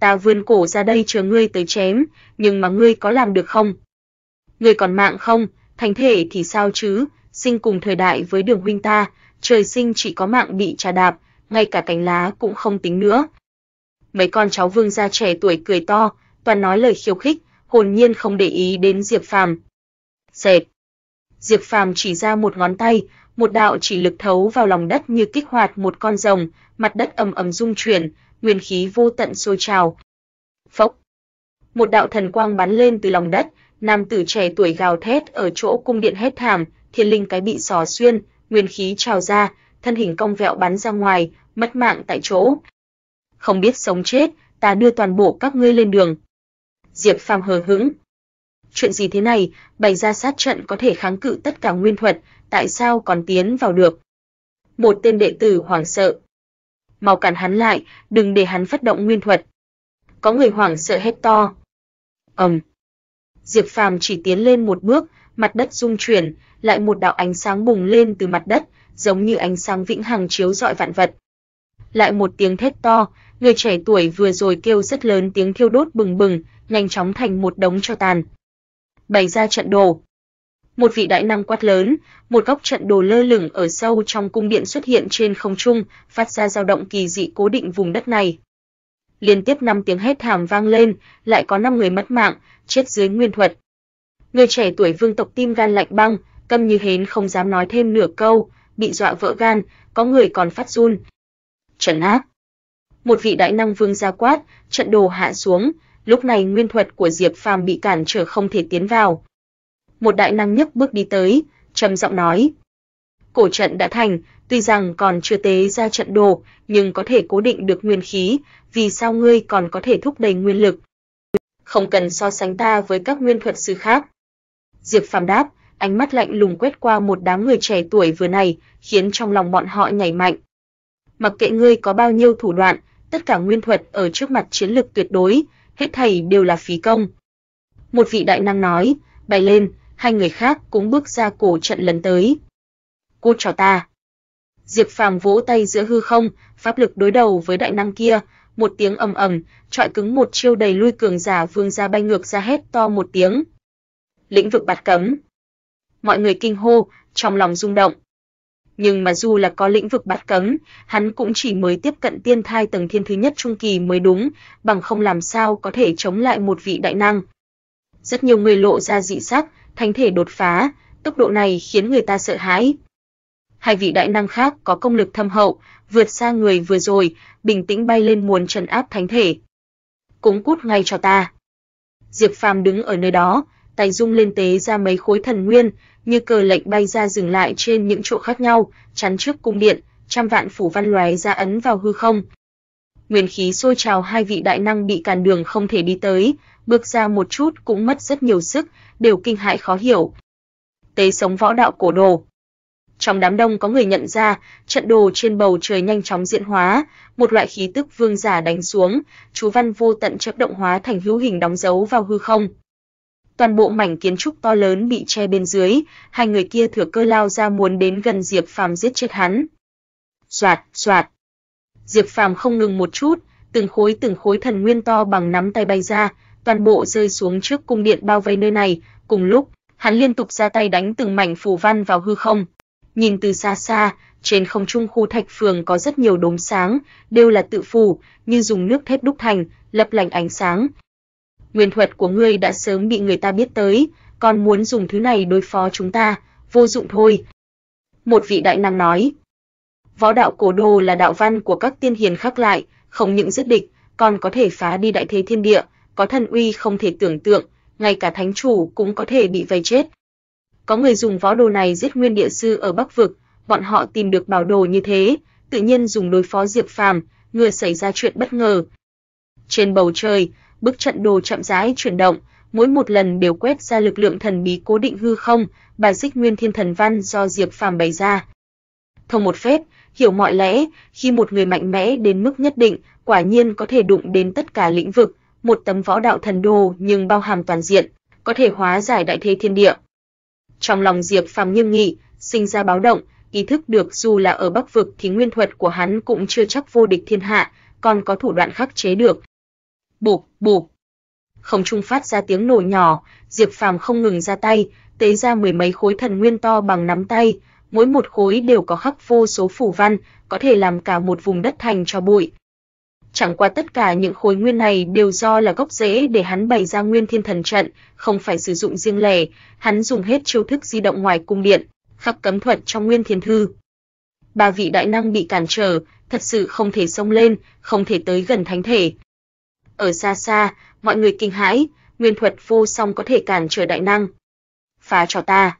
S1: Ta vươn cổ ra đây chờ ngươi tới chém, nhưng mà ngươi có làm được không? Ngươi còn mạng không? Thánh thể thì sao chứ, sinh cùng thời đại với Đường huynh ta, trời sinh chỉ có mạng bị trà đạp, ngay cả cánh lá cũng không tính nữa. Mấy con cháu vương gia trẻ tuổi cười to, toàn nói lời khiêu khích, hồn nhiên không để ý đến Diệp Phàm. Xẹt. Diệp Phàm chỉ ra một ngón tay, một đạo chỉ lực thấu vào lòng đất như kích hoạt một con rồng, mặt đất ầm ầm rung chuyển, nguyên khí vô tận sôi trào. Phốc. Một đạo thần quang bắn lên từ lòng đất, nam tử trẻ tuổi gào thét ở chỗ cung điện hết thảm, thiên linh cái bị xỏ xuyên, nguyên khí trào ra, thân hình cong vẹo bắn ra ngoài, mất mạng tại chỗ. Không biết sống chết, ta đưa toàn bộ các ngươi lên đường. Diệp Phàm hờ hững, chuyện gì thế này, bày ra sát trận có thể kháng cự tất cả nguyên thuật, tại sao còn tiến vào được? Một tên đệ tử hoảng sợ. Mau cản hắn lại, đừng để hắn phát động nguyên thuật. Có người hoảng sợ hét to. Ầm. Diệp Phàm chỉ tiến lên một bước, mặt đất rung chuyển, lại một đạo ánh sáng bùng lên từ mặt đất, giống như ánh sáng vĩnh hằng chiếu rọi vạn vật. Lại một tiếng thét to, người trẻ tuổi vừa rồi kêu rất lớn tiếng thiêu đốt bừng bừng, nhanh chóng thành một đống tro tàn, bày ra trận đồ. Một vị đại năng quát lớn, một góc trận đồ lơ lửng ở sâu trong cung điện xuất hiện trên không trung, phát ra dao động kỳ dị cố định vùng đất này. Liên tiếp năm tiếng hét thảm vang lên, lại có năm người mất mạng, chết dưới nguyên thuật. Người trẻ tuổi vương tộc tim gan lạnh băng, câm như hến không dám nói thêm nửa câu, bị dọa vỡ gan, có người còn phát run. trận áp. Một vị đại năng vương ra quát, trận đồ hạ xuống, lúc này nguyên thuật của Diệp Phàm bị cản trở không thể tiến vào. Một đại năng nhấc bước đi tới, trầm giọng nói: "Cổ trận đã thành, tuy rằng còn chưa tế ra trận đồ, nhưng có thể cố định được nguyên khí, vì sao ngươi còn có thể thúc đẩy nguyên lực? Không cần so sánh ta với các nguyên thuật sư khác." Diệp Phàm đáp, ánh mắt lạnh lùng quét qua một đám người trẻ tuổi vừa này, khiến trong lòng bọn họ nhảy mạnh. Mặc kệ ngươi có bao nhiêu thủ đoạn, tất cả nguyên thuật ở trước mặt chiến lực tuyệt đối hết thảy đều là phí công. Một vị đại năng nói, bày lên, hai người khác cũng bước ra cổ trận lần tới. Cô cho ta. Diệp Phàm vỗ tay giữa hư không, pháp lực đối đầu với đại năng kia, một tiếng ầm ầm, trọi cứng một chiêu đầy lui cường giả vương ra bay ngược ra hết to một tiếng. Lĩnh vực bạt cấm. Mọi người kinh hô, trong lòng rung động nhưng mà dù là có lĩnh vực bắt cấm, hắn cũng chỉ mới tiếp cận tiên thai tầng thiên thứ nhất trung kỳ mới đúng, bằng không làm sao có thể chống lại một vị đại năng. Rất nhiều người lộ ra dị sắc, thánh thể đột phá, tốc độ này khiến người ta sợ hãi. Hai vị đại năng khác có công lực thâm hậu, vượt xa người vừa rồi, bình tĩnh bay lên muốn trấn áp thánh thể. Cũng cút ngay cho ta. Diệp Phàm đứng ở nơi đó, tay rung lên tế ra mấy khối thần nguyên, như cờ lệnh bay ra dừng lại trên những chỗ khác nhau, chắn trước cung điện, trăm vạn phủ văn lóe ra ấn vào hư không. Nguyên khí sôi trào hai vị đại năng bị cản đường không thể đi tới, bước ra một chút cũng mất rất nhiều sức, đều kinh hãi khó hiểu. Tế sống võ đạo cổ đồ. Trong đám đông có người nhận ra, trận đồ trên bầu trời nhanh chóng diễn hóa, một loại khí tức vương giả đánh xuống, chú văn vô tận chớp động hóa thành hữu hình đóng dấu vào hư không toàn bộ mảnh kiến trúc to lớn bị che bên dưới, hai người kia thừa cơ lao ra muốn đến gần Diệp Phàm giết chết hắn. Soạt, soạt. Diệp Phàm không ngừng một chút, từng khối từng khối thần nguyên to bằng nắm tay bay ra, toàn bộ rơi xuống trước cung điện bao vây nơi này, cùng lúc, hắn liên tục ra tay đánh từng mảnh phù văn vào hư không. Nhìn từ xa xa, trên không trung khu thạch phường có rất nhiều đốm sáng, đều là tự phù, như dùng nước thép đúc thành, lập lành ánh sáng, Nguyên thuật của ngươi đã sớm bị người ta biết tới, còn muốn dùng thứ này đối phó chúng ta, vô dụng thôi." Một vị đại năng nói. Võ đạo cổ đồ là đạo văn của các tiên hiền khắc lại, không những giết địch, còn có thể phá đi đại thế thiên địa, có thần uy không thể tưởng tượng, ngay cả thánh chủ cũng có thể bị vây chết. Có người dùng võ đồ này giết nguyên địa sư ở Bắc vực, bọn họ tìm được bảo đồ như thế, tự nhiên dùng đối phó Diệp Phàm, ngừa xảy ra chuyện bất ngờ. Trên bầu trời, bức trận đồ chậm rãi chuyển động, mỗi một lần đều quét ra lực lượng thần bí cố định hư không, bài xích nguyên thiên thần văn do Diệp Phàm bày ra. Thông một phép, hiểu mọi lẽ, khi một người mạnh mẽ đến mức nhất định, quả nhiên có thể đụng đến tất cả lĩnh vực, một tấm võ đạo thần đồ nhưng bao hàm toàn diện, có thể hóa giải đại thế thiên địa. Trong lòng Diệp Phàm nghiêm nghị, sinh ra báo động, ý thức được dù là ở Bắc vực thì nguyên thuật của hắn cũng chưa chắc vô địch thiên hạ, còn có thủ đoạn khắc chế được, bụp bụp. Không trung phát ra tiếng nổ nhỏ, Diệp Phàm không ngừng ra tay, tế ra mười mấy khối thần nguyên to bằng nắm tay, mỗi một khối đều có khắc vô số phù văn, có thể làm cả một vùng đất thành cho bụi. Chẳng qua tất cả những khối nguyên này đều do là gốc rễ để hắn bày ra nguyên thiên thần trận, không phải sử dụng riêng lẻ, hắn dùng hết chiêu thức di động ngoài cung điện, khắc cấm thuật trong nguyên thiên thư. Ba vị đại năng bị cản trở, thật sự không thể xông lên, không thể tới gần thánh thể, ở xa xa, mọi người kinh hãi, nguyên thuật vô song có thể cản trở đại năng. Phá cho ta.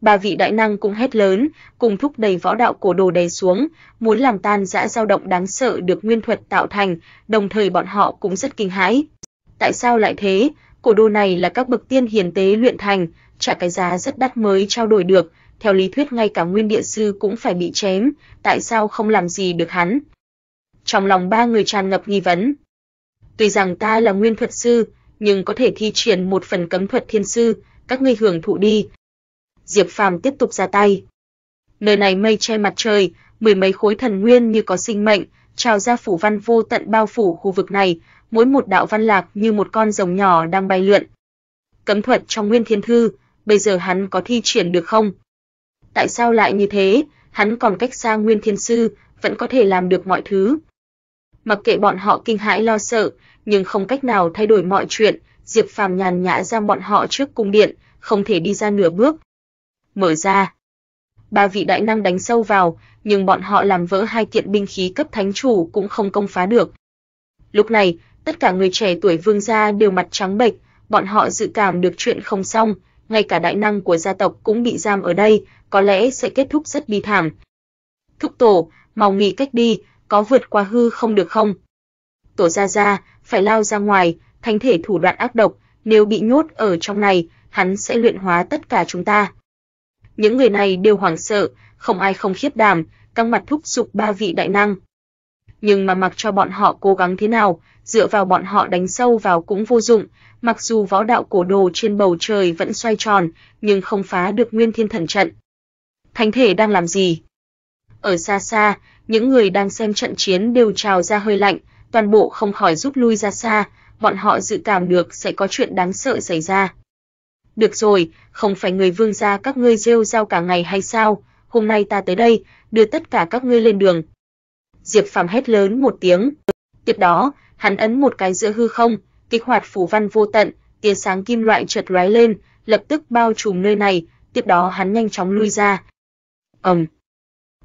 S1: Ba vị đại năng cũng hét lớn, cùng thúc đẩy võ đạo cổ đồ đè xuống, muốn làm tan dã dao động đáng sợ được nguyên thuật tạo thành, đồng thời bọn họ cũng rất kinh hãi. Tại sao lại thế? Cổ đồ này là các bậc tiên hiền tế luyện thành, trả cái giá rất đắt mới trao đổi được, theo lý thuyết ngay cả nguyên địa sư cũng phải bị chém, tại sao không làm gì được hắn? Trong lòng ba người tràn ngập nghi vấn. Tuy rằng ta là nguyên thuật sư, nhưng có thể thi triển một phần cấm thuật thiên sư, các ngươi hưởng thụ đi." Diệp Phàm tiếp tục ra tay. Nơi này mây che mặt trời, mười mấy khối thần nguyên như có sinh mệnh, trào ra phủ văn vô tận bao phủ khu vực này, mỗi một đạo văn lạc như một con rồng nhỏ đang bay lượn. Cấm thuật trong Nguyên Thiên thư, bây giờ hắn có thi triển được không? Tại sao lại như thế? Hắn còn cách xa Nguyên Thiên sư, vẫn có thể làm được mọi thứ, mặc kệ bọn họ kinh hãi lo sợ, nhưng không cách nào thay đổi mọi chuyện, Diệp Phàm nhàn nhã giam bọn họ trước cung điện, không thể đi ra nửa bước. Mở ra. Ba vị đại năng đánh sâu vào, nhưng bọn họ làm vỡ hai kiện binh khí cấp thánh chủ cũng không công phá được. Lúc này, tất cả người trẻ tuổi vương gia đều mặt trắng bệch, bọn họ dự cảm được chuyện không xong, ngay cả đại năng của gia tộc cũng bị giam ở đây, có lẽ sẽ kết thúc rất bi thảm. Thúc tổ, mau nghĩ cách đi, có vượt qua hư không được không? Tổ Gia Gia phải lao ra ngoài, thánh thể thủ đoạn ác độc, nếu bị nhốt ở trong này, hắn sẽ luyện hóa tất cả chúng ta. Những người này đều hoảng sợ, không ai không khiếp đảm, căng mặt thúc giục ba vị đại năng. Nhưng mà mặc cho bọn họ cố gắng thế nào, dựa vào bọn họ đánh sâu vào cũng vô dụng, mặc dù võ đạo cổ đồ trên bầu trời vẫn xoay tròn, nhưng không phá được Nguyên Thiên Thần trận. Thánh thể đang làm gì? Ở xa xa, những người đang xem trận chiến đều trào ra hơi lạnh, toàn bộ không khỏi rút lui ra xa, bọn họ dự cảm được sẽ có chuyện đáng sợ xảy ra. Được rồi, không phải người vương gia các ngươi rêu rao cả ngày hay sao, hôm nay ta tới đây, đưa tất cả các ngươi lên đường. Diệp Phạm hét lớn một tiếng, tiếp đó, hắn ấn một cái giữa hư không, kích hoạt phù văn vô tận, tia sáng kim loại chợt lóe lên, lập tức bao trùm nơi này, tiếp đó hắn nhanh chóng lui ra. Ầm. Um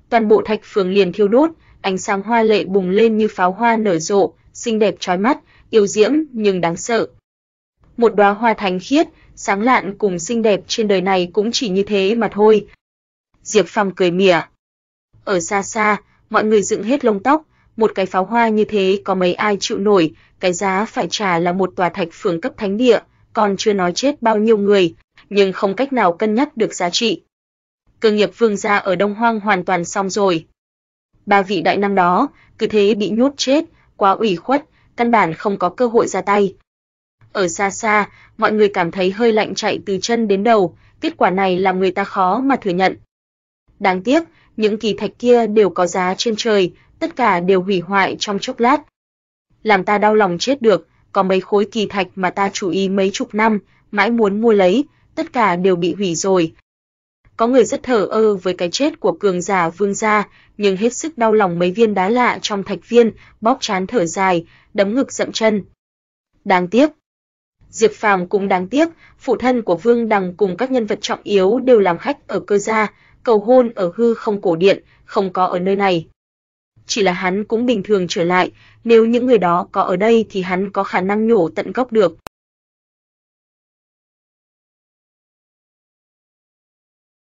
S1: toàn bộ thạch phường liền thiêu đốt, ánh sáng hoa lệ bùng lên như pháo hoa nở rộ, xinh đẹp trói mắt, yêu diễm nhưng đáng sợ. Một đóa hoa thánh khiết, sáng lạn cùng xinh đẹp trên đời này cũng chỉ như thế mà thôi. Diệp Phàm cười mỉa. Ở xa xa, mọi người dựng hết lông tóc, một cái pháo hoa như thế có mấy ai chịu nổi, cái giá phải trả là một tòa thạch phường cấp thánh địa, còn chưa nói chết bao nhiêu người, nhưng không cách nào cân nhắc được giá trị cơ nghiệp Vương gia ở Đông Hoang hoàn toàn xong rồi. Ba vị đại năng đó cứ thế bị nhốt chết, quá ủy khuất, căn bản không có cơ hội ra tay. Ở xa xa, mọi người cảm thấy hơi lạnh chạy từ chân đến đầu, kết quả này làm người ta khó mà thừa nhận. Đáng tiếc, những kỳ thạch kia đều có giá trên trời, tất cả đều hủy hoại trong chốc lát. Làm ta đau lòng chết được, có mấy khối kỳ thạch mà ta chú ý mấy chục năm, mãi muốn mua lấy, tất cả đều bị hủy rồi, có người rất thở ơ với cái chết của cường giả vương gia, nhưng hết sức đau lòng mấy viên đá lạ trong thạch viên, bóp chán thở dài, đấm ngực dậm chân. Đáng tiếc. Diệp Phàm cũng đáng tiếc, phụ thân của Vương Đằng cùng các nhân vật trọng yếu đều làm khách ở cơ gia, cầu hôn ở hư không cổ điện, không có ở nơi này. Chỉ là hắn cũng bình thường trở lại, nếu những người đó có ở đây thì hắn có khả năng nhổ tận gốc được.